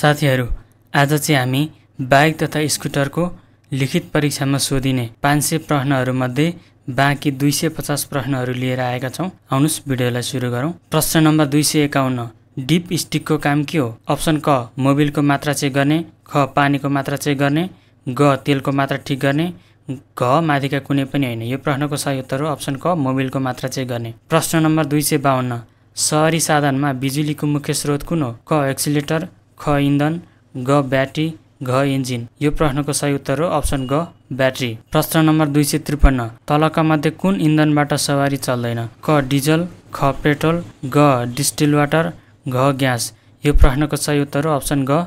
साथीहरू आज चाहिँ हामी बाइक तथा स्कुटरको लिखित परीक्षामा सोधिने पाँच सय प्रश्नहरूमध्ये बाँकी दुई सय पचास प्रश्नहरू लिएर आएका छौँ आउनुहोस् भिडियोलाई सुरु गरौँ प्रश्न नम्बर दुई सय एकाउन्न डिप स्टिकको काम के हो अप्सन क मोबिलको मात्रा चेक गर्ने ख पानीको मात्रा चेक गर्ने ग तेलको मात्रा ठिक गर्ने घ माथिका कुनै पनि होइन यो प्रश्नको सही उत्तर हो अप्सन क मोबिलको मात्रा चेक गर्ने प्रश्न नम्बर दुई सय बाहन्न सहरी साधनमा बिजुलीको मुख्य स्रोत कुन हो क एक्सिलेटर ख इन्धन ग ब्याट्री घ इन्जिन यो प्रश्नको सही उत्तर हो अप्सन ग ब्याट्री प्रश्न नम्बर दुई सय त्रिपन्न तलका मध्ये कुन इन्धनबाट सवारी चल्दैन क डिजल ख पेट्रोल ग डिस्टिल वाटर घ ग्यास यो प्रश्नको सही उत्तर हो अप्सन ग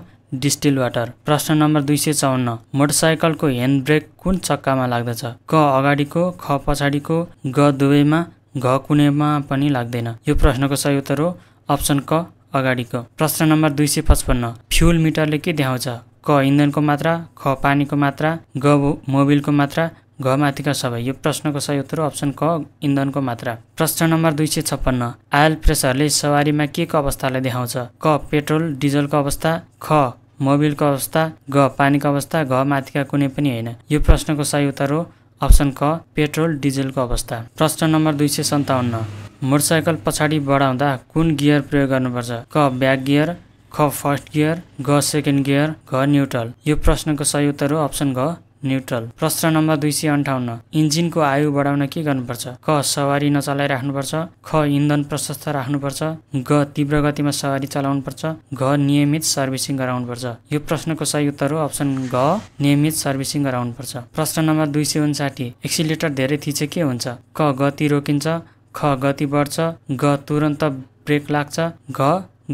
डिस्टिल वाटर प्रश्न नम्बर दुई सय चौन्न मोटरसाइकलको ह्यान्ड ब्रेक कुन चक्कामा लाग्दछ क अगाडिको ख पछाडिको ग दुवैमा घ कुनैमा पनि लाग्दैन यो प्रश्नको सही उत्तर हो अप्सन क अगाडिको प्रश्न नम्बर दुई सय पचपन्न फ्युल मिटरले के देखाउँछ क इन्धनको मात्रा ख पानीको मात्रा ग मोबिलको मात्रा घ माथिका सबै यो प्रश्नको सही उत्तर अप्सन क इन्धनको मात्रा प्रश्न नम्बर दुई सय छप्पन्न आयल प्रेसरले सवारीमा के को अवस्थालाई देखाउँछ क पेट्रोल डिजलको अवस्था ख मोबिलको अवस्था घ पानीको अवस्था घ माथिका कुनै पनि होइन यो प्रश्नको सही उत्तर हो अप्सन क पेट्रोल डिजेलको अवस्था प्रश्न नम्बर दुई सय सन्ताउन्न मोटरसाइकल पछाडि बढाउँदा कुन गियर प्रयोग गर्नुपर्छ क ब्याक गियर ख फर्स्ट गियर घ सेकेन्ड गियर घ न्युट्रल यो प्रश्नको सही उत्तर हो अप्सन घ न्युट्रल प्रश्न नम्बर दुई सय अन्ठाउन्न इन्जिनको आयु बढाउन के गर्नुपर्छ क सवारी नचलाइराख्नुपर्छ ख इन्धन प्रशस्त राख्नुपर्छ ग तीव्र गतिमा सवारी चलाउनुपर्छ घ नियमित सर्भिसिङ गराउनुपर्छ यो प्रश्नको सही उत्तर हो अप्सन घ नियमित सर्भिसिङ गराउनुपर्छ प्रश्न नम्बर दुई सय उन्साठी एक्सिलेटर धेरै थिचे के हुन्छ क गति रोकिन्छ ख गति बढ्छ ग तुरन्त ब्रेक लाग्छ घ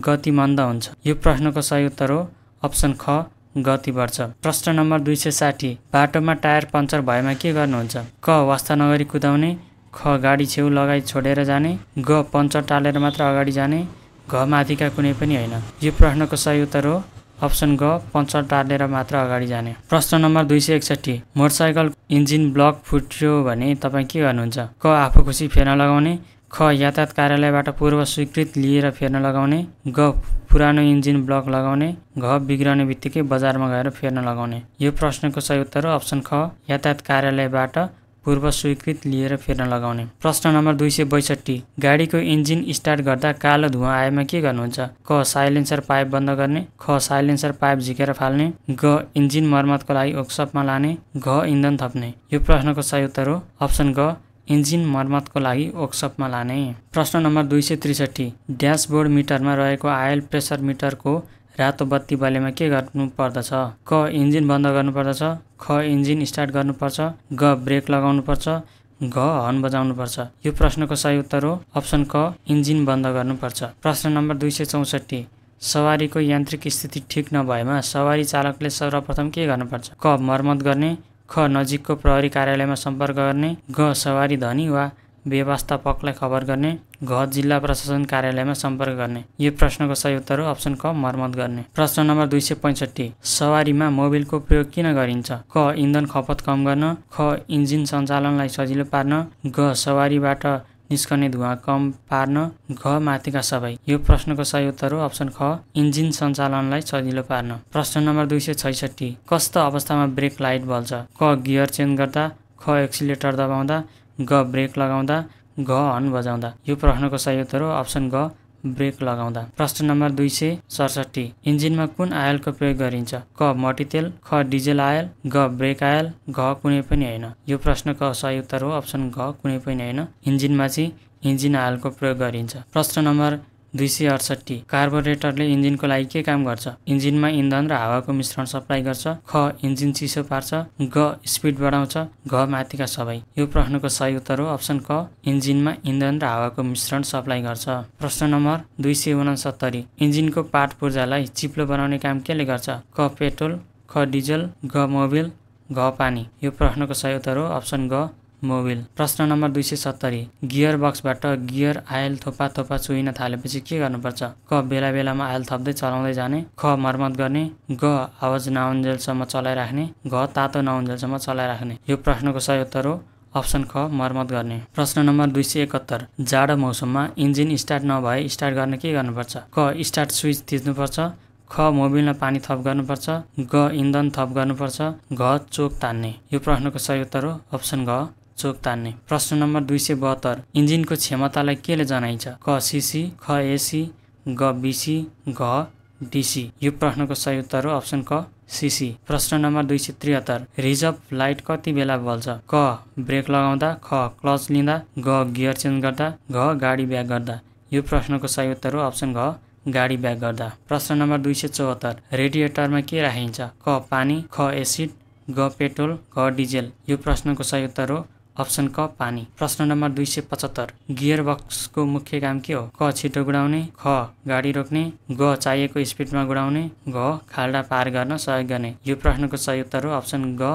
गति मन्द हुन्छ यो प्रश्नको सही उत्तर हो अप्सन ख गति बढ्छ प्रश्न नम्बर दुई सय साठी बाटोमा टायर पङ्चर भएमा के गर्नुहुन्छ क वास्ता नगरी कुदाउने ख गाडी छेउ लगाई छोडेर जाने ग पङ्चर टालेर मात्र अगाडि जाने घ माथिका कुनै पनि होइन यो प्रश्नको सही उत्तर हो अप्सन ग पङ्चर टालेर मात्र अगाडि जाने प्रश्न नम्बर दुई सय एकसट्ठी मोटरसाइकल इन्जिन ब्लक फुट्यो भने तपाईँ के गर्नुहुन्छ क आफू खुसी फेर्न लगाउने ख यातायात कार्यालयबाट पूर्व स्वीकृत लिएर फेर्न लगाउने ग पुरानो इन्जिन ब्लक लगाउने घ बिग्रने बित्तिकै बजारमा गएर फेर्न लगाउने यो प्रश्नको सही उत्तर हो अप्सन ख यातायात कार्यालयबाट पूर्व स्वीकृत लिएर फेर्न लगाउने प्रश्न नम्बर दुई सय बैसठी गाडीको इन्जिन स्टार्ट गर्दा कालो धुवा आएमा के गर्नुहुन्छ क साइलेन्सर पाइप बन्द गर्ने ख साइलेन्सर पाइप झिकेर फाल्ने ग इन्जिन मर्मतको लागि वर्कसपमा लाने घ इन्धन थप्ने यो प्रश्नको सही उत्तर हो अप्सन ग इन्जिन मर्मतको लागि वर्कसपमा लाने प्रश्न नम्बर दुई सय त्रिसठी ड्यासबोर्ड मिटरमा रहेको आयल प्रेसर मिटरको रातो बत्ती बलेमा के गर्नुपर्दछ क इन्जिन बन्द गर्नुपर्दछ ख इन्जिन स्टार्ट गर्नुपर्छ ग ब्रेक लगाउनुपर्छ घ हर्न बजाउनुपर्छ यो प्रश्नको सही उत्तर हो अप्सन क इन्जिन बन्द गर्नुपर्छ प्रश्न नम्बर दुई सय चौसठी सवारीको यान्त्रिक स्थिति ठिक नभएमा सवारी चालकले सर्वप्रथम के गर्नुपर्छ क मर्मत गर्ने ख नजिकको प्रहरी कार्यालयमा सम्पर्क गर्ने ग सवारी धनी वा व्यवस्थापकलाई खबर गर्ने घ जिल्ला प्रशासन कार्यालयमा सम्पर्क गर्ने यो प्रश्नको सही उत्तर हो अप्सन क मर्मत गर्ने प्रश्न नम्बर दुई सय पैँसठी सवारीमा मोबिलको प्रयोग किन गरिन्छ क इन्धन खपत कम गर्न ख इन्जिन सञ्चालनलाई सजिलो पार्न घ सवारीबाट निस्कने धुवा कम पार्न घ माथिका सबै यो प्रश्नको सही उत्तर हो अप्सन ख इन्जिन सञ्चालनलाई सजिलो पार्न प्रश्न नम्बर दुई सय छैसठी कस्तो अवस्थामा ब्रेक लाइट बल्छ क गियर चेन्ज गर्दा ख एक्सिलेटर दबाउँदा ग ब्रेक लगाउँदा घ हर्न बजाउँदा यो प्रश्नको सही उत्तर हो अप्सन घ ब्रेक लगाउँदा प्रश्न नम्बर दुई सय सडसठी इन्जिनमा कुन आयलको प्रयोग गरिन्छ क मटितेल ख डिजेल आयल ग ब्रेक आयल घ कुनै पनि होइन यो प्रश्नको सही उत्तर हो अप्सन घ कुनै पनि होइन इन्जिनमा चाहिँ इन्जिन आयलको प्रयोग गरिन्छ प्रश्न नम्बर दुई सय अडसट्ठी कार्बोरेटरले इन्जिनको लागि के काम गर्छ इन्जिनमा इन्धन र हावाको मिश्रण सप्लाई गर्छ ख इन्जिन चिसो पार्छ ग स्पिड बढाउँछ घ माथिका सबै यो प्रश्नको सही उत्तर हो अप्सन क इन्जिनमा इन्धन र हावाको मिश्रण सप्लाई गर्छ प्रश्न नम्बर दुई सय उनासत्तरी इन्जिनको पाठ पूर्जालाई चिप्लो बनाउने काम केले गर्छ क पेट्रोल ख डिजल ग मोबिल घ पानी यो प्रश्नको सही उत्तर हो अप्सन ग मोबिल प्रश्न नम्बर दुई सय सत्तरी गियर बक्सबाट गियर आयल थोपा थोपा चुहिन थालेपछि के गर्नुपर्छ क बेला बेलामा आयल थप्दै चलाउँदै जाने ख मर्मत गर्ने ग आवाज नआउन्जेलसम्म चलाइराख्ने घ तातो नआउन्जेलसम्म चलाइराख्ने यो प्रश्नको सही उत्तर हो अप्सन ख मर्मत गर्ने प्रश्न नम्बर दुई सय एकहत्तर जाडो मौसममा इन्जिन स्टार्ट नभए स्टार्ट गर्न के गर्नुपर्छ क स्टार्ट स्विच थिच्नुपर्छ ख मोबिलमा पानी थप गर्नुपर्छ ग इन्धन थप गर्नुपर्छ घ चोक तान्ने यो प्रश्नको सही उत्तर हो अप्सन घ चोक तान्ने प्रश्न नम्बर दुई सय बहत्तर इन्जिनको क्षमतालाई केले जनाइन्छ क सिसी ख एसी ग बिसी घ डिसी यो प्रश्नको सही उत्तर हो अप्सन क सिसी प्रश्न नम्बर दुई सय त्रिहत्तर रिजर्भ लाइट कति बेला बल्छ क ब्रेक लगाउँदा ख क्लच लिँदा ग गियर चेन्ज गर्दा घ गाडी ब्याक गर्दा यो प्रश्नको सही उत्तर हो अप्सन घ गाडी ब्याक गर्दा प्रश्न नम्बर दुई सय चौहत्तर रेडिएटरमा के राखिन्छ क पानी ख एसिड ग पेट्रोल घ डिजेल यो प्रश्नको सही उत्तर हो अप्सन क पानी प्रश्न नम्बर दुई सय पचहत्तर गियर बक्सको मुख्य काम के हो क छिटो गुडाउने ख गाडी रोक्ने ग चाहिएको स्पिडमा गुडाउने घ खाल्डा पार गर्न सहयोग गर्ने यो प्रश्नको सही उत्तर हो अप्सन ग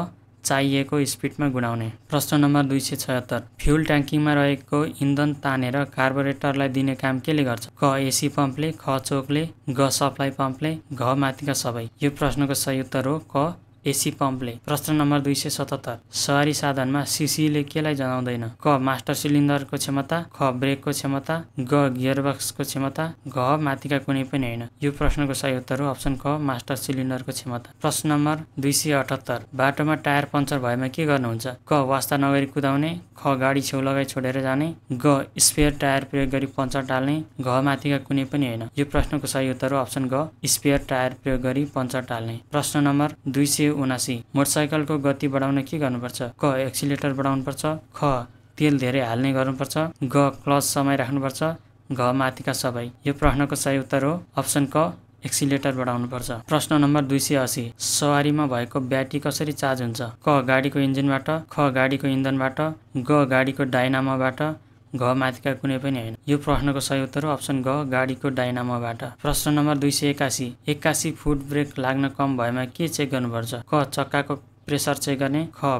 चाहिएको स्पिडमा गुडाउने प्रश्न नम्बर दुई सय छयत्तर फ्युल ट्याङ्कीमा रहेको इन्धन तानेर कार्बोरेटरलाई दिने काम केले गर्छ क एसी पम्पले ख चोकले ग सप्लाई पम्पले घ माथिका सबै यो प्रश्नको सही उत्तर हो क एसी पम्पले प्रश्न नम्बर दुई सय सतहत्तर सहरी साधनमा सिसीले केलाई जनाउँदैन क मास्टर सिलिन्डरको क्षमता ख ब्रेकको क्षमता ग बक्सको क्षमता घ माथिका कुनै पनि होइन यो प्रश्नको सही उत्तर हो अप्सन क मास्टर सिलिन्डरको क्षमता प्रश्न नम्बर दुई सय अठहत्तर बाटोमा टायर पङ्चर भएमा के गर्नुहुन्छ क वास्ता नगरी कुदाउने ख गाडी छेउ लगाई छोडेर जाने ग स्पेयर टायर प्रयोग गरी पङ्चर टाल्ने घ माथिका कुनै पनि होइन यो प्रश्नको सही उत्तर हो अप्सन ग स्पेयर टायर प्रयोग गरी पङ्चर टाल्ने प्रश्न नम्बर दुई सय उनासी मोटरसाइकलको गति बढाउन के गर्नुपर्छ क एक्सिलेटर बढाउनुपर्छ ख तेल धेरै हाल्ने गर्नुपर्छ ग क्लच समय राख्नुपर्छ घ माथिका सबै यो प्रश्नको सही उत्तर हो अप्सन क एक्सिलेटर बढाउनुपर्छ प्रश्न नम्बर दुई सय असी सवारीमा भएको ब्याट्री कसरी चार्ज हुन्छ क गाडीको इन्जिनबाट ख गाडीको इन्धनबाट ग गाडीको डाइनामाबाट घ माथिका कुनै पनि होइन यो प्रश्नको सही उत्तर हो अप्सन घ गाडीको डाइनामोबाट प्रश्न नम्बर दुई सय एकासी एक्कासी फुट ब्रेक लाग्न कम भएमा के चेक गर्नुपर्छ क चक्काको प्रेसर चेक गर्ने ख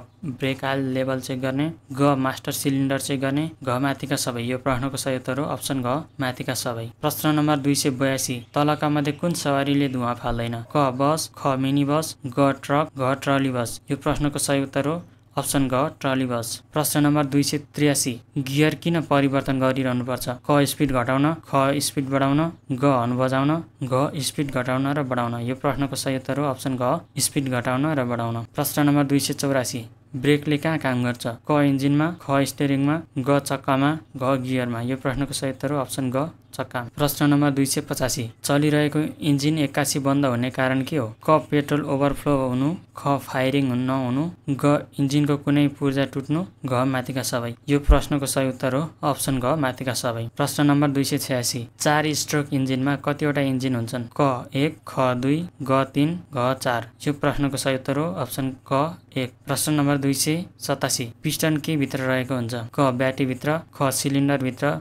ब्रेक आयल लेभल चेक गर्ने ग मास्टर सिलिन्डर चेक गर्ने घ माथिका सबै यो प्रश्नको सही उत्तर हो अप्सन घ माथिका सबै प्रश्न नम्बर दुई सय बयासी तलका मध्ये कुन सवारीले धुवा फाल्दैन क बस ख मिनी बस ग ट्रक घ ट्रली बस यो प्रश्नको सही उत्तर हो अप्सन ग ट्रली बस प्रश्न नम्बर दुई सय त्रियासी गियर किन परिवर्तन गरिरहनुपर्छ क स्पिड घटाउन ख स्पिड बढाउन ग हन बजाउन घ स्पिड घटाउन र बढाउन यो प्रश्नको सही उत्तर हो अप्सन घ स्पिड घटाउन र बढाउन प्रश्न नम्बर दुई सय चौरासी ब्रेकले कहाँ काम गर्छ क इन्जिनमा ख स्टेरिङमा ग चक्कामा घ गियरमा यो प्रश्नको सही उत्तर हो अप्सन ग चक्का प्रश्न नम्बर दुई सय पचासी चलिरहेको इन्जिन एक्कासी बन्द हुने कारण के हो क पेट्रोल ओभरफ्लो हुनु ख फायरिङ नहुनु ग इन्जिनको कुनै पूर्जा टुट्नु घ माथिका सबै यो प्रश्नको सही उत्तर हो अप्सन घ माथिका सबै प्रश्न नम्बर दुई सय छयासी चार स्ट्रोक इन्जिनमा कतिवटा इन्जिन हुन्छन् क एक ख दुई ग तिन घ चार यो प्रश्नको सही उत्तर हो अप्सन क एक प्रश्न नम्बर दुई सय सतासी पिस्टन के भित्र रहेको हुन्छ क भित्र ख सिलिन्डरभित्र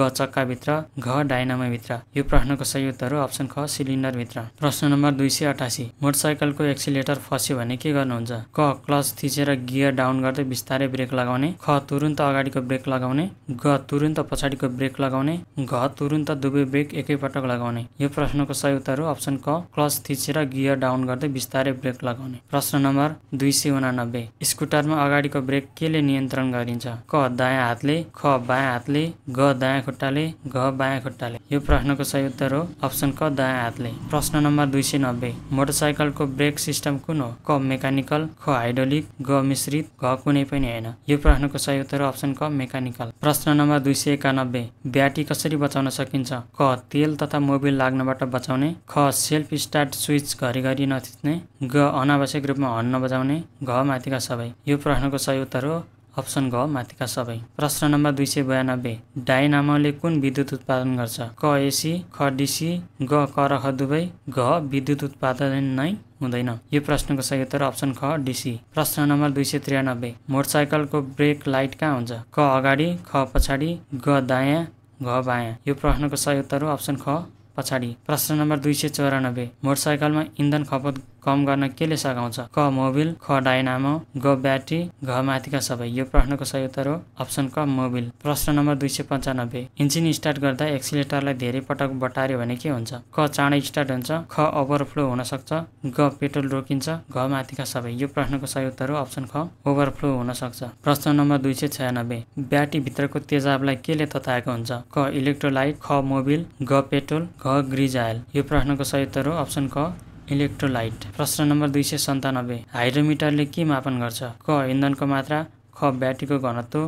ग भित्र घ भित्र यो प्रश्नको सही उत्तर हो अप्सन ख सिलिन्डरभित्र प्रश्न नम्बर दुई सय अठासी मोटरसाइकलको एक्सिलेटर फस्यो भने के गर्नुहुन्छ क क्लच थिचेर गियर डाउन गर्दै बिस्तारै ब्रेक लगाउने ख तुरुन्त अगाडिको ब्रेक लगाउने ग तुरुन्त पछाडिको ब्रेक लगाउने घ तुरुन्त दुवै ब्रेक एकैपटक लगाउने यो प्रश्नको सही उत्तर हो अप्सन क क्लच थिचेर गियर डाउन गर्दै बिस्तारै ब्रेक लगाउने प्रश्न नम्बर दुई सय उनानब्बे स्कुटरमा अगाडिको ब्रेक केले नियन्त्रण गरिन्छ क दायाँ हातले ख बायाँ हातले ग दायाँ बायाँ खुट्टाले घ बायाँ खुट्टाले यो प्रश्नको सही उत्तर हो अप्सन क दायाँ हातले प्रश्न नम्बर दुई सय नब्बे मोटरसाइकलको ब्रेक सिस्टम कुन हो क मेकानिकल ख हाइड्रोलिक ग मिश्रित घ कुनै पनि होइन यो प्रश्नको सही उत्तर हो अप्सन क मेकानिकल प्रश्न नम्बर दुई सय एकानब्बे ब्याटी कसरी बचाउन सकिन्छ क तेल तथा मोबिल लाग्नबाट बचाउने ख सेल्फ स्टार्ट स्विच घरिघरि नथिच्ने ग अनावश्यक रूपमा हर्न बजाउने घ माथिका सबै यो प्रश्नको सही उत्तर हो अप्सन घ माथिका सबै प्रश्न नम्बर दुई सय बयानब्बे डाइनामोले कुन विद्युत उत्पादन गर्छ क एसी ख डिसी ग र ख दुवै घ विद्युत उत्पादन नै हुँदैन यो प्रश्नको सही उत्तर अप्सन ख डिसी प्रश्न नम्बर दुई सय त्रियानब्बे मोटरसाइकलको ब्रेक लाइट कहाँ हुन्छ क अगाडि ख पछाडि ग दायाँ घ बायाँ यो प्रश्नको सही उत्तर हो अप्सन ख पछाडि प्रश्न नम्बर दुई सय चौरानब्बे मोटरसाइकलमा इन्धन खपत कम गर्न केले सघाउँछ क मोबिल ख डाइनामो ग ब्याट्री घ माथिका सबै यो प्रश्नको सही उत्तर हो अप्सन क मोबिल प्रश्न नम्बर दुई सय पन्चानब्बे इन्जिन स्टार्ट गर्दा एक्सिलेटरलाई धेरै पटक बटार्यो भने के हुन्छ क चाँडै स्टार्ट हुन्छ ख ओभरफ्लो हुन सक्छ ग पेट्रोल रोकिन्छ घ माथिका सबै यो प्रश्नको सही उत्तर हो अप्सन ख ओभरफ्लो हुन सक्छ प्रश्न नम्बर दुई सय छयानब्बे भित्रको तेजाबलाई केले तताएको हुन्छ क इलेक्ट्रोलाइट ख मोबिल ग पेट्रोल घ ग्रिजायल यो प्रश्नको सही उत्तर हो अप्सन क इलेक्ट्रोलाइट प्रश्न नम्बर दुई सय सन्तानब्बे हाइड्रोमिटरले के मापन गर्छ क इन्धनको मात्रा ख ब्याट्रीको घनत्व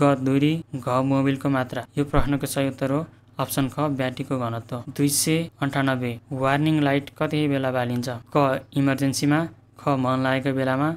ग दूरी घ मोबिलको मात्रा यो प्रश्नको सही उत्तर हो अप्सन ख ब्याट्रीको घनत्व दुई सय अन्ठानब्बे वार्निङ लाइट कति बेला बालिन्छ क इमर्जेन्सीमा ख मन लागेको बेलामा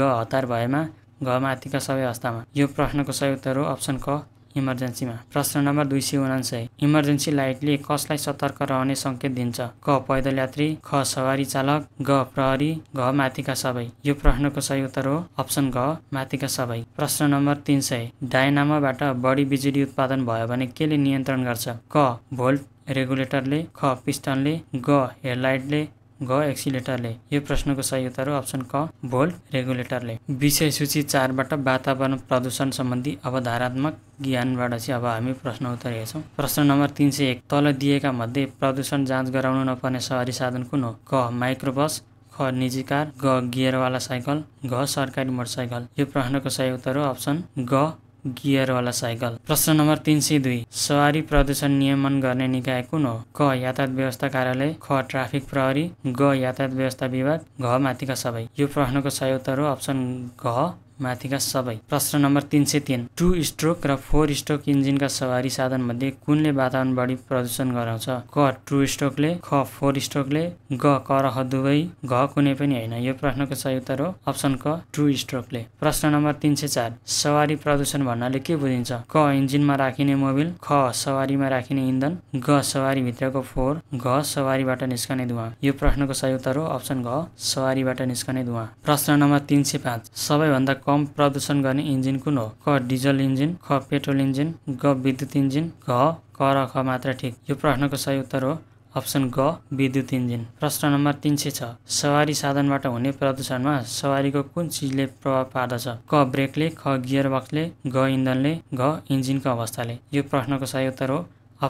ग हतार भएमा घ माथिका सबै अवस्थामा यो प्रश्नको सही उत्तर हो अप्सन ख इमर्जेन्सीमा प्रश्न नम्बर दुई सय उनान्सय इमर्जेन्सी लाइटले कसलाई सतर्क रहने सङ्केत दिन्छ क पैदल यात्री ख सवारी चालक ग प्रहरी घ माथिका सबै यो प्रश्नको सही उत्तर हो अप्सन घ माथिका सबै प्रश्न नम्बर तिन सय डायनामाबाट बढी बिजुली उत्पादन भयो भने केले नियन्त्रण गर्छ क भोल्ट रेगुलेटरले ख पिस्टनले ग हेडलाइटले ग एक्सिलेटरले यो प्रश्नको सही उत्तर अप्सन क भोल्ट रेगुलेटरले विषय सूची चारबाट वातावरण प्रदूषण सम्बन्धी अवधारात्मक ज्ञानबाट चाहिँ अब हामी प्रश्न उत्तर हेर्छौँ प्रश्न नम्बर तिन सय एक तल दिएका मध्ये प्रदूषण जाँच गराउनु नपर्ने सहरी साधन कुन हो क माइक्रोबस ख निजी कार ग गियरवाला साइकल घ सरकारी मोटरसाइकल यो प्रश्नको सही उत्तर हो अप्सन ग गियरवाला साइकल प्रश्न नम्बर तिन सय दुई सवारी प्रदूषण नियमन गर्ने निकाय कुन हो क यातायात व्यवस्था कार्यालय ख ट्राफिक प्रहरी ग यातायात व्यवस्था विभाग घ माथिका सबै यो प्रश्नको सही उत्तर हो अप्सन घ माथिका सबै प्रश्न नम्बर तिन सय तिन टु स्ट्रोक र फोर स्ट्रोक इन्जिनका सवारी साधन मध्ये कुनले वातावरण बढी प्रदूषण गराउँछ क टु स्ट्रोकले ख फोर स्ट्रोकले ग क र ह दुवै घ कुनै पनि होइन यो प्रश्नको सही उत्तर हो अप्सन क टु स्ट्रोकले प्रश्न नम्बर तिन सय चार सवारी प्रदूषण भन्नाले के बुझिन्छ क इन्जिनमा राखिने मोबिल ख सवारीमा राखिने इन्धन ग सवारी भित्रको फोहोर घ सवारीबाट निस्कने धुवा यो प्रश्नको सही उत्तर हो अप्सन घ सवारीबाट निस्कने धुवा प्रश्न नम्बर तिन सय पाँच सबैभन्दा कम प्रदूषण गर्ने इन्जिन कुन हो क डिजल इन्जिन ख पेट्रोल इन्जिन ग विद्युत इन्जिन घ क र ख मात्र ठिक यो प्रश्नको सही उत्तर हो अप्सन ग विद्युत इन्जिन प्रश्न नम्बर तिन सय छ सवारी साधनबाट हुने प्रदूषणमा सवारीको कुन चिजले प्रभाव पार्दछ क ब्रेकले ख गियर बक्सले घ इन्धनले घ इन्जिनको अवस्थाले यो प्रश्नको सही उत्तर हो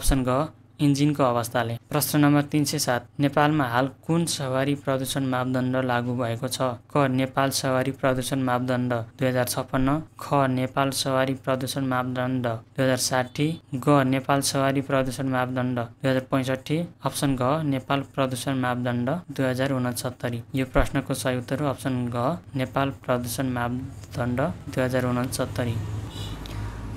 अप्सन ग इन्जिनको अवस्थाले प्रश्न नम्बर तिन सय सात नेपालमा हाल कुन सवारी प्रदूषण मापदण्ड लागू भएको छ क नेपाल सवारी प्रदूषण मापदण्ड दुई हजार छप्पन्न ख नेपाल सवारी प्रदूषण मापदण्ड दुई हजार साठी ग नेपाल सवारी प्रदूषण मापदण्ड दुई हजार पैँसठी अप्सन घ नेपाल प्रदूषण मापदण्ड दुई हजार यो प्रश्नको सही उत्तर अप्सन घ नेपाल प्रदूषण मापदण्ड दुई हजार उनासत्तरी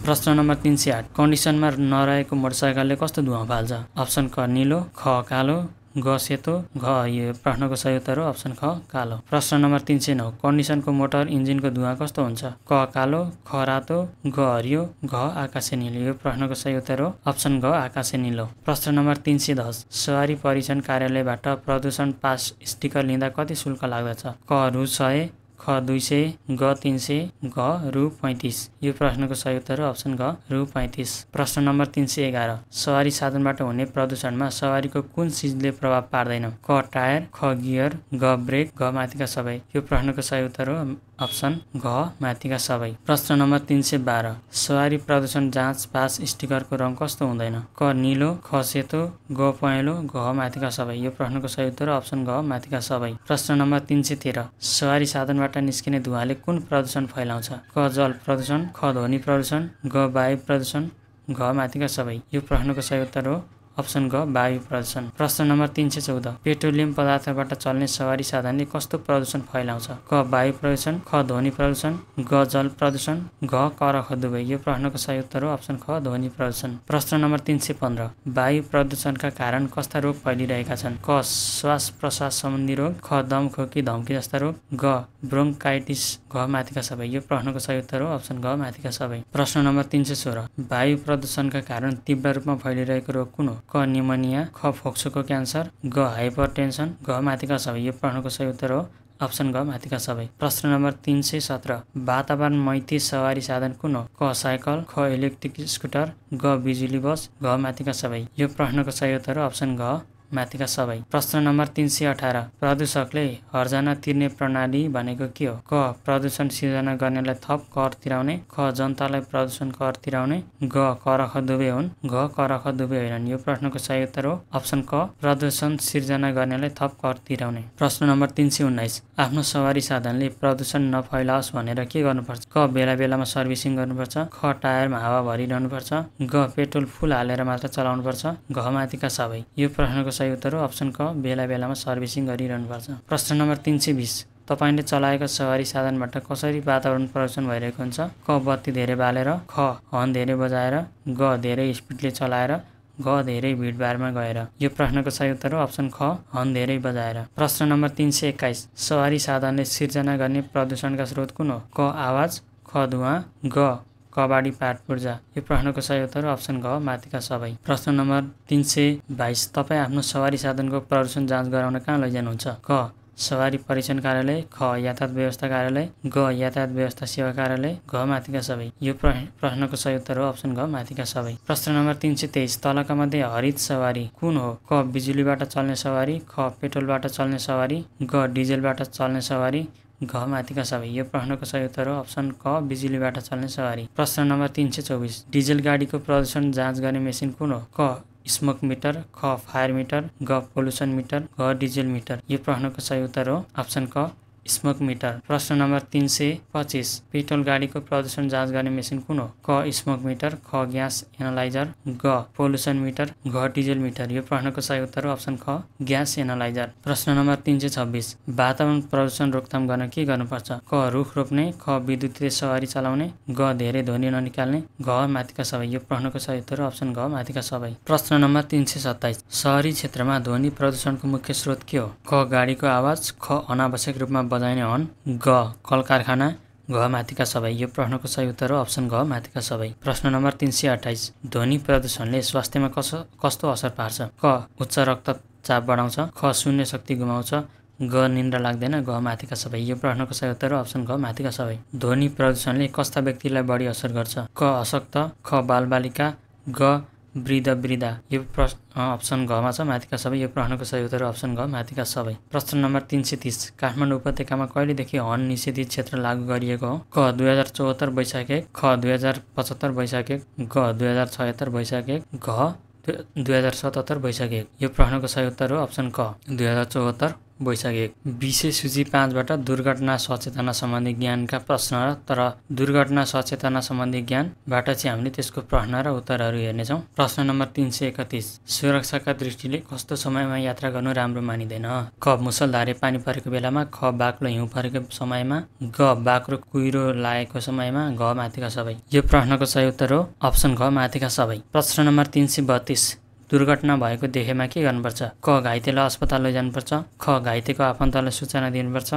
प्रश्न नम्बर तिन सय आठ कन्डिसनमा नरहेको मोटरसाइकलले कस्तो धुवा फाल्छ अप्सन क निलो ख कालो ग सेतो घ यो प्रश्नको सही उत्तर हो अप्सन ख कालो प्रश्न नम्बर तिन सय नौ कन्डिसनको मोटर इन्जिनको धुवा कस्तो हुन्छ क कालो ख रातो ग हरियो घ आकाशे निलो यो प्रश्नको सही उत्तर हो अप्सन घ आकाशे निलो प्रश्न नम्बर तिन सय दस सवारी परीक्षण कार्यालयबाट प्रदूषण पास स्टिकर लिँदा कति शुल्क लाग्दछ क रु सय ख दुई सय ग तिन सय घ रु पैँतिस यो प्रश्नको सही उत्तर हो अप्सन घ रु पैँतिस प्रश्न नम्बर तिन सय एघार सवारी साधनबाट हुने प्रदूषणमा सवारीको कुन चिजले प्रभाव पार्दैन क टायर ख गियर ग ब्रेक घ माथिका सबै यो प्रश्नको सही उत्तर हो अप्सन घ माथिका सबै प्रश्न नम्बर तिन सय बाह्र सवारी प्रदूषण जाँच पास स्टिकरको रङ कस्तो हुँदैन क निलो ख सेतो ग पहेँलो घ माथिका सबै यो प्रश्नको सही उत्तर अप्सन घ माथिका सबै प्रश्न नम्बर तिन सय तेह्र सवारी साधनबाट निस्किने धुवाले कुन प्रदूषण फैलाउँछ क जल प्रदूषण ख ध्वनि प्रदूषण ग वायु प्रदूषण घ माथिका सबै यो प्रश्नको सही उत्तर हो अप्सन ग वायु प्रदूषण प्रश्न नम्बर तिन सय चौध पेट्रोलियम पदार्थबाट चल्ने सवारी साधनले कस्तो प्रदूषण फैलाउँछ क वायु प्रदूषण ख ध्वनि प्रदूषण ग जल प्रदूषण घ करख दुवै यो प्रश्नको सही उत्तर हो अप्सन ख ध्वनि प्रदूषण प्रश्न नम्बर तिन सय पन्ध्र वायु प्रदूषणका कारण कस्ता रोग फैलिरहेका छन् क श्वास प्रश्वास सम्बन्धी रोग ख दम खोकी धम्की जस्ता रोग ग ब्रोङकाइटिस घ माथिका सबै यो प्रश्नको सही उत्तर हो अप्सन घ माथिका सबै प्रश्न नम्बर तिन सय सोह्र वायु प्रदूषणका कारण तीव्र रूपमा फैलिरहेको रोग कुन हो क निमोनिया ख फोक्सोको क्यान्सर ग टेन्सन ग माथिका सबै यो प्रश्नको सही उत्तर हो अप्सन ग माथिका सबै प्रश्न नम्बर तिन सय सत्र वातावरण मैत्री सवारी साधन कुन हो क साइकल ख इलेक्ट्रिक स्कुटर ग बिजुली बस घ माथिका सबै यो प्रश्नको सही उत्तर अप्सन घ माथिका सबै प्रश्न नम्बर तिन सय अठार प्रदूषकले हर्जना तिर्ने प्रणाली भनेको के हो क प्रदूषण सिर्जना गर्नेलाई थप कर तिराउने ख जनतालाई प्रदूषण कर तिराउने ग करख दुवै हुन् घ करख दुवै होइनन् यो प्रश्नको सही उत्तर हो अप्सन क प्रदूषण सिर्जना गर्नेलाई थप कर तिराउने प्रश्न नम्बर तिन सय उन्नाइस आफ्नो सवारी साधनले प्रदूषण नफैलाओस् भनेर के गर्नुपर्छ क बेला बेलामा सर्भिसिङ गर्नुपर्छ ख टायरमा हावा भरिरहनुपर्छ ग पेट्रोल फुल हालेर मात्र चलाउनु पर्छ घ माथिका सबै यो प्रश्नको संयुक्त र अप्सन क बेला बेलामा सर्भिसिङ गरिरहनु पर्छ प्रश्न नम्बर तिन सय बिस तपाईँले चलाएको सवारी साधनबाट कसरी वातावरण प्रदूषण भइरहेको हुन्छ क बत्ती धेरै बालेर ख हन धेरै बजाएर ग धेरै स्पिडले चलाएर घ धेरै भिडभाडमा गएर यो प्रश्नको सही उत्तर हो अप्सन ख हन धेरै बजाएर प्रश्न नम्बर तिन सय एक्काइस सवारी साधनले सिर्जना गर्ने प्रदूषणका स्रोत कुन हो क आवाज ख धुवा ग कबाडी पाठ पूर्जा यो प्रश्नको सही उत्तर अप्सन ग माथिका सबै प्रश्न नम्बर तिन सय बाइस तपाईँ आफ्नो सवारी साधनको प्रदूषण जाँच गराउन कहाँ लैजानुहुन्छ क सवारी परीक्षण कार्यालय ख यातायात व्यवस्था कार्यालय ग यातायात व्यवस्था सेवा कार्यालय घ माथिका सबै यो प्रश्नको सही उत्तर हो अप्सन घ माथिका सबै प्रश्न नम्बर तिन सय तेइस तलका मध्ये हरित सवारी कुन हो क बिजुलीबाट चल्ने सवारी ख पेट्रोलबाट चल्ने सवारी ग डिजेलबाट चल्ने सवारी घ घमाथिका सबै यो प्रश्नको सही उत्तर हो अप्सन क बिजुलीबाट चल्ने सवारी प्रश्न नम्बर तिन सय चौबिस डिजेल गाडीको प्रदूषण जाँच गर्ने मेसिन कुन हो क स्मोक मिटर ख फायर मिटर ग पोल्युसन मिटर घ डिजेल मिटर यो प्रश्नको सही उत्तर हो अप्सन क स्मोक मिटर प्रश्न नम्बर तिन सय पच्चिस पेट्रोल गाडीको प्रदूषण जाँच गर्ने मेसिन कुन हो क स्मोक मिटर ख ग्यास एनालाइजर ग पोल्युसन मिटर घ डिजेल मिटर यो प्रश्नको सही उत्तर अप्सन ख ग्यास एनालाइजर प्रश्न नम्बर तिन सय छब्बिस वातावरण प्रदूषण रोकथाम गर्न के गर्नुपर्छ क रुख रोप्ने ख विद्युतीय सवारी चलाउने ग धेरै ध्वनि ननिकाल्ने घ माथिका सबै यो प्रश्नको सही उत्तर अप्सन घ माथिका सबै प्रश्न नम्बर तिन सय सत्ताइस सहरी क्षेत्रमा ध्वनि प्रदूषणको मुख्य स्रोत के हो क गाडीको आवाज ख अनावश्यक रूपमा बजाइने हन् ग कल कारखाना घ माथिका सबै यो प्रश्नको सही उत्तर हो अप्सन घ माथिका सबै प्रश्न नम्बर तिन सय अठाइस ध्वनि प्रदूषणले स्वास्थ्यमा कस कस्तो असर पार्छ क उच्च रक्तचाप बढाउँछ ख शून्य शक्ति गुमाउँछ ग निन्द्रा लाग्दैन घ माथिका सबै यो प्रश्नको सही उत्तर हो अप्सन घ माथिका सबै ध्वनि प्रदूषणले कस्ता व्यक्तिलाई बढी असर गर्छ क अशक्त ख बालबालिका ग वृद्ध वृद्धा यो प्रश्न अप्सन घमा छ माथिका सबै यो प्रश्नको सही उत्तर अप्सन घ माथिका सबै प्रश्न नम्बर तिन सय तिस काठमाडौँ उपत्यकामा कहिलेदेखि हन निषेधित क्षेत्र लागू गरिएको हो क दुई हजार चौहत्तर वैशाख एक ख दुई हजार पचहत्तर वैशाख एक ग दुई हजार छयत्तर वैशाख एक घ दुई हजार सतहत्तर वैशाख एक यो प्रश्नको सही उत्तर हो अप्सन क दुई हजार चौहत्तर भइसकेको विशेष सूची पाँचबाट दुर्घटना सचेतना सम्बन्धी ज्ञानका प्रश्न र तर दुर्घटना सचेतना सम्बन्धी ज्ञानबाट चाहिँ हामीले त्यसको प्रश्न र उत्तरहरू हेर्नेछौँ प्रश्न नम्बर तिन सय एकतिस सुरक्षाका दृष्टिले कस्तो समयमा यात्रा गर्नु राम्रो मानिँदैन क मुसलधारे पानी परेको बेलामा ख बाक्लो हिउँ परेको समयमा ग बाक्लो कुहिरो लागेको समयमा घ माथिका सबै यो प्रश्नको सही उत्तर हो अप्सन घ माथिका सबै प्रश्न नम्बर तिन सय बत्तिस दुर्घटना भएको देखेमा के गर्नुपर्छ क घाइतेलाई अस्पताल लैजानुपर्छ ख घाइतेको आफन्तलाई सूचना दिनुपर्छ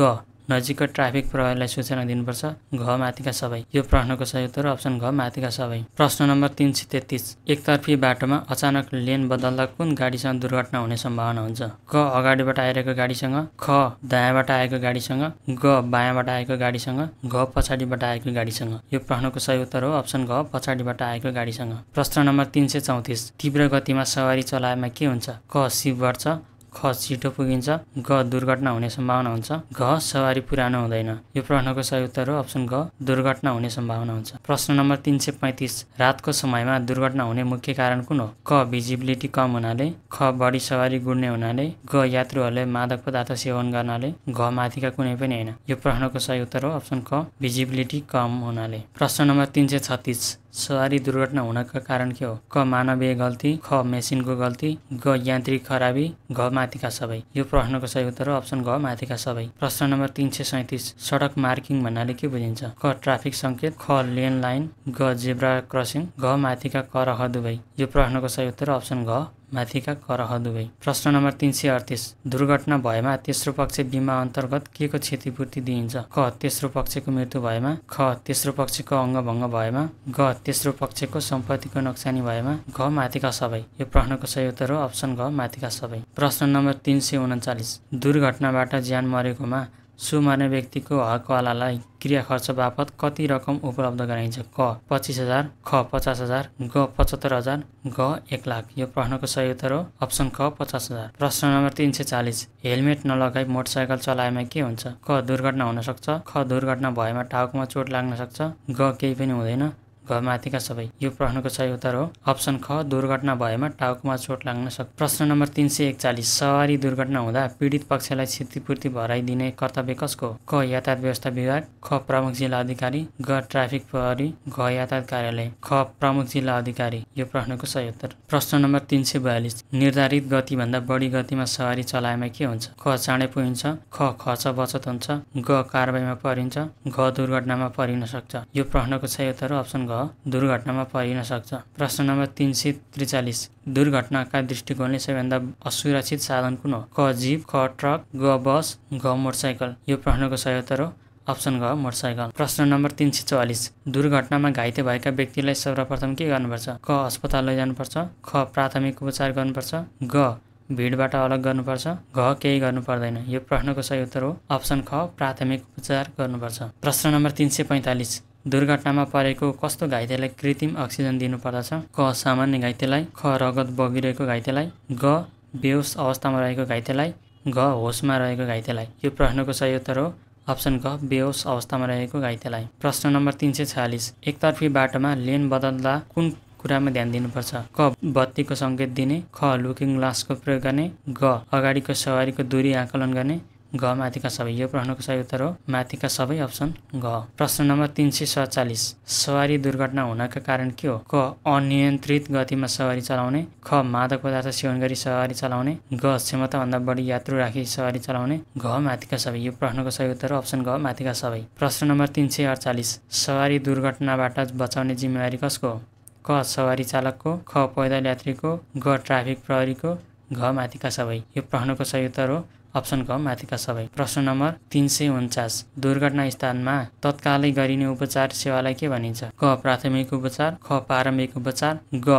ग नजिकको ट्राफिक प्रहरीलाई सूचना दिनुपर्छ घ माथिका सबै यो प्रश्नको सही उत्तर अप्सन घ माथिका सबै प्रश्न नम्बर तिन सय तेत्तिस एकतर्फी बाटोमा अचानक लेन बदल्दा कुन गाडीसँग दुर्घटना हुने सम्भावना हुन्छ क अगाडिबाट आइरहेको गाडीसँग ख दायाँबाट आएको गाडीसँग ग बायाँबाट आएको गाडीसँग घ पछाडिबाट आएको गाडीसँग यो प्रश्नको सही उत्तर हो अप्सन घ पछाडिबाट आएको गाडीसँग प्रश्न नम्बर तिन सय चौतिस तीव्र गतिमा सवारी चलाएमा के हुन्छ क सिप गर्छ ख छिटो पुगिन्छ ग दुर्घटना हुने सम्भावना हुन्छ घ सवारी पुरानो हुँदैन यो प्रश्नको सही उत्तर हो अप्सन घ दुर्घटना हुने सम्भावना हुन्छ प्रश्न नम्बर तिन सय पैँतिस रातको समयमा दुर्घटना हुने मुख्य कारण कुन हो क भिजिबिलिटी कम हुनाले ख बढी सवारी गुड्ने हुनाले ग यात्रुहरूले मादक पदार्थ सेवन गर्नाले घ माथिका कुनै पनि होइन यो प्रश्नको सही उत्तर हो अप्सन क भिजिबिलिटी कम हुनाले प्रश्न नम्बर तिन सय छत्तिस सवारी दुर्घटना हुनका कारण के हो क मानवीय गल्ती ख मेसिनको गल्ती ग यान्त्रिक खराबी घ माथिका सबै यो प्रश्नको सही उत्तर हो अप्सन घ माथिका सबै प्रश्न नम्बर तिन सय सैतिस सडक मार्किङ भन्नाले के बुझिन्छ क ट्राफिक सङ्केत ख लेन लाइन ग जेब्रा क्रसिङ घ माथिका क र दुबई दुवै यो प्रश्नको सही उत्तर अप्सन घ माथिका करह दुवै प्रश्न नम्बर तिन सय अडतिस दुर्घटना भएमा तेस्रो पक्ष बिमा अन्तर्गत के को क्षतिपूर्ति दिइन्छ क तेस्रो पक्षको मृत्यु भएमा ख तेस्रो पक्षको अङ्गभङ्ग भएमा ग तेस्रो पक्षको सम्पत्तिको नोक्सानी भएमा घ माथिका सबै यो प्रश्नको सही उत्तर हो अप्सन घ माथिका सबै प्रश्न नम्बर तिन सय उन्चालिस दुर्घटनाबाट ज्यान मरेकोमा सुमार्ने व्यक्तिको हकवालालाई क्रिया खर्च बापत कति रकम उपलब्ध गराइन्छ क पच्चिस हजार ख पचास हजार ग पचहत्तर हजार ग एक लाख यो प्रश्नको सही उत्तर हो अप्सन ख पचास हजार प्रश्न नम्बर तिन सय चालिस हेलमेट नलगाई मोटरसाइकल चलाएमा के हुन्छ क दुर्घटना हुन सक्छ ख दुर्घटना भएमा टाउकोमा चोट लाग्न सक्छ ग केही पनि हुँदैन वा माथिका सबै यो प्रश्नको सही उत्तर हो अप्सन ख दुर्घटना भएमा टाउकोमा चोट लाग्न सक्छ प्रश्न नम्बर तिन सय एकचालिस सवारी दुर्घटना हुँदा पीडित पक्षलाई क्षतिपूर्ति भराइदिने कर्तव्य कसको क यातायात व्यवस्था विभाग ख प्रमुख जिल्ला अधिकारी ग ट्राफिक प्रहरी घ यातायात कार्यालय ख प्रमुख जिल्ला अधिकारी यो प्रश्नको सही उत्तर प्रश्न नम्बर तिन सय बयालिस निर्धारित गतिभन्दा बढी गतिमा सवारी चलाएमा के हुन्छ ख चाँडै पुगिन्छ ख खर्च बचत हुन्छ ग कारवाहीमा परिन्छ घ दुर्घटनामा परिन सक्छ यो प्रश्नको सही उत्तर अप्सन घ दुर्घटनामा परिन सक्छ प्रश्न नम्बर तिन सय त्रिचालिस दुर्घटनाका दृष्टिकोणले सबैभन्दा असुरक्षित साधन कुन हो क जीव ख ट्रक ग बस घ मोटरसाइकल यो प्रश्नको सही उत्तर हो अप्सन घ मोटरसाइकल प्रश्न नम्बर तिन सय चौवालिस दुर्घटनामा घाइते भएका व्यक्तिलाई सर्वप्रथम के गर्नुपर्छ क अस्पताल लैजानुपर्छ ख प्राथमिक उपचार गर्नुपर्छ ग भिडबाट अलग गर्नुपर्छ घ केही गर्नु पर्दैन यो प्रश्नको सही उत्तर हो अप्सन ख प्राथमिक उपचार गर्नुपर्छ प्रश्न नम्बर तिन सय पैँतालिस दुर्घटनामा परेको कस्तो घाइतेलाई कृत्रिम अक्सिजन दिनुपर्दछ क सामान्य घाइतेलाई ख रगत बगिरहेको घाइतेलाई ग बेहोस अवस्थामा रहेको घाइतेलाई घ होसमा रहेको घाइतेलाई यो प्रश्नको सही उत्तर हो अप्सन घ बेहोस अवस्थामा रहेको घाइतेलाई प्रश्न नम्बर तिन सय छयालिस एकतर्फी बाटोमा लेन बदल्दा कुन कुरामा ध्यान दिनुपर्छ क बत्तीको सङ्केत दिने ख लुकिङ ग्लासको प्रयोग गर्ने ग अगाडिको सवारीको दूरी आकलन गर्ने घ माथिका सबै यो प्रश्नको सही उत्तर हो माथिका सबै अप्सन घ प्रश्न नम्बर तिन सय सत्तालिस सवारी दुर्घटना हुनका कारण के हो क अनियन्त्रित गतिमा सवारी चलाउने ख मादक पदार्थ सेवन गरी सवारी चलाउने ग क्षमताभन्दा बढी यात्रु राखी सवारी चलाउने घ माथिका सबै यो प्रश्नको सही उत्तर हो अप्सन घ माथिका सबै प्रश्न नम्बर तिन सय अडचालिस सवारी दुर्घटनाबाट बचाउने जिम्मेवारी कसको क सवारी चालकको ख पैदल यात्रीको ग ट्राफिक प्रहरीको घ माथिका सबै यो प्रश्नको सही उत्तर हो अप्सन क माथिका सबै प्रश्न नम्बर तिन सय उन्चास दुर्घटना स्थानमा तत्कालै गरिने उपचार सेवालाई के भनिन्छ क प्राथमिक उपचार ख प्रारम्भिक उपचार ग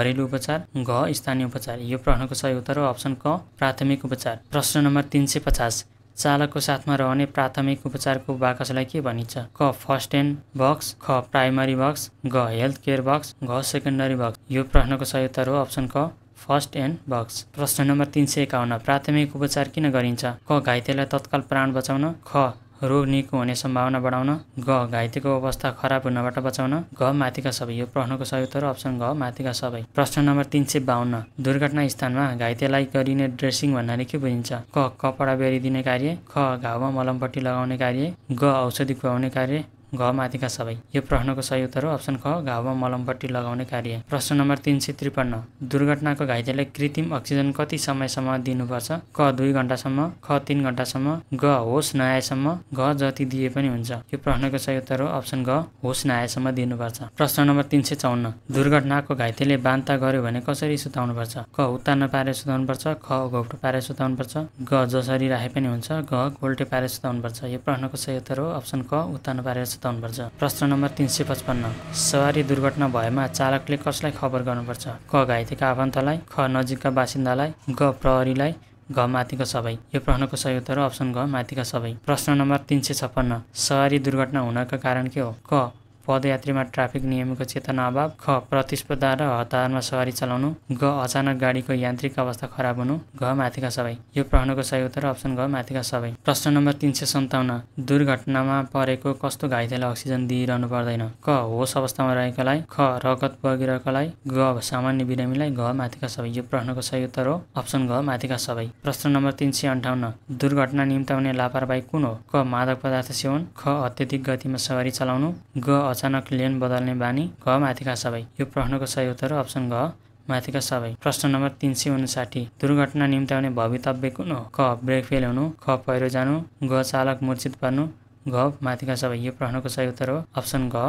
घरेलु उपचार घ स्थानीय उपचार यो प्रश्नको सही उत्तर हो अप्सन क प्राथमिक उपचार प्रश्न नम्बर तिन सय पचास चालकको साथमा रहने प्राथमिक उपचारको बाकसलाई के भनिन्छ क फर्स्ट एन्ड बक्स ख प्राइमरी बक्स घ हेल्थ केयर बक्स घ सेकेन्डरी बक्स यो प्रश्नको सही उत्तर हो अप्सन क फर्स्ट एन्ड बक्स प्रश्न नम्बर तिन सय एकाउन्न प्राथमिक उपचार किन गरिन्छ क घाइतेलाई तत्काल प्राण बचाउन ख रोग निको हुने सम्भावना बढाउन ग घाइतेको अवस्था खराब हुनबाट बचाउन घ माथिका सबै यो प्रश्नको सही उत्तर अप्सन घ माथिका सबै प्रश्न नम्बर तिन सय बाहन्न दुर्घटना स्थानमा घाइतेलाई गरिने ड्रेसिङ भन्नाले के बुझिन्छ क कपडा बेरिदिने कार्य ख घाउमा मलमपट्टि लगाउने कार्य ग औषधि खुवाउने कार्य घमाथिका सबै यो प्रश्नको सही उत्तर हो अप्सन ख घाउमा मलमपट्टि लगाउने कार्य प्रश्न नम्बर तिन सय त्रिपन्न दुर्घटनाको घाइतेलाई कृत्रिम अक्सिजन कति समयसम्म दिनुपर्छ क दुई घन्टासम्म ख तिन घन्टासम्म ग होस् नआएसम्म घ जति दिए पनि हुन्छ यो प्रश्नको सही उत्तर हो अप्सन घ होस् नआएसम्म दिनुपर्छ प्रश्न नम्बर तिन सय चौन्न दुर्घटनाको घाइतेले बान्ता गर्यो भने कसरी सुताउनुपर्छ क उत्ता नपारेर सुताउनुपर्छ ख घोप्टो पारेर सुताउनुपर्छ ग जसरी राखे पनि हुन्छ घ गोल्टे पारेर सुताउनुपर्छ यो प्रश्नको सही उत्तर हो अप्सन क उता नपारेर सताउनुपर्छ प्रश्न नम्बर तिन सय पचपन्न सवारी दुर्घटना भएमा चालकले कसलाई खबर गर्नुपर्छ क घाइतेका आफन्तलाई ख नजिकका बासिन्दालाई ग प्रहरीलाई घ माथिका सबै यो प्रश्नको सही उत्तर अप्सन घ माथिका सबै प्रश्न नम्बर तिन सय छप्पन्न सवारी दुर्घटना हुनका कारण के हो क पदयात्रीमा ट्राफिक नियमको चेतना अभाव ख प्रतिस्पर्धा र हतारमा सवारी चलाउनु ग अचानक गाडीको यान्त्रिक अवस्था खराब हुनु घ माथिका सबै यो प्रश्नको सही उत्तर अप्सन घ माथिका सबै प्रश्न नम्बर तिन सय सन्ताउन्न दुर्घटनामा परेको कस्तो घाइतेलाई अक्सिजन दिइरहनु पर्दैन क होस अवस्थामा रहेकोलाई ख रगत बगिरहेकोलाई ग सामान्य बिरामीलाई घ माथिका सबै यो प्रश्नको सही उत्तर हो अप्सन घ माथिका सबै प्रश्न नम्बर तिन सय अन्ठाउन्न दुर्घटना निम्ताउने लापरवाही कुन हो क मादक पदार्थ सेवन ख अत्यधिक गतिमा सवारी चलाउनु ग अचानक लेन बदल्ने बानी घ माथिका सबै यो प्रश्नको सही उत्तर अप्सन घ माथिका सबै प्रश्न नम्बर तिन सय उन्साठी दुर्घटना निम्त्याउने भवितव्य कुन हो क ब्रेक फेल हुनु ख पहिरो जानु घ चालक मूर्छित पर्नु घ माथिका सबै यो प्रश्नको सही उत्तर हो अप्सन घ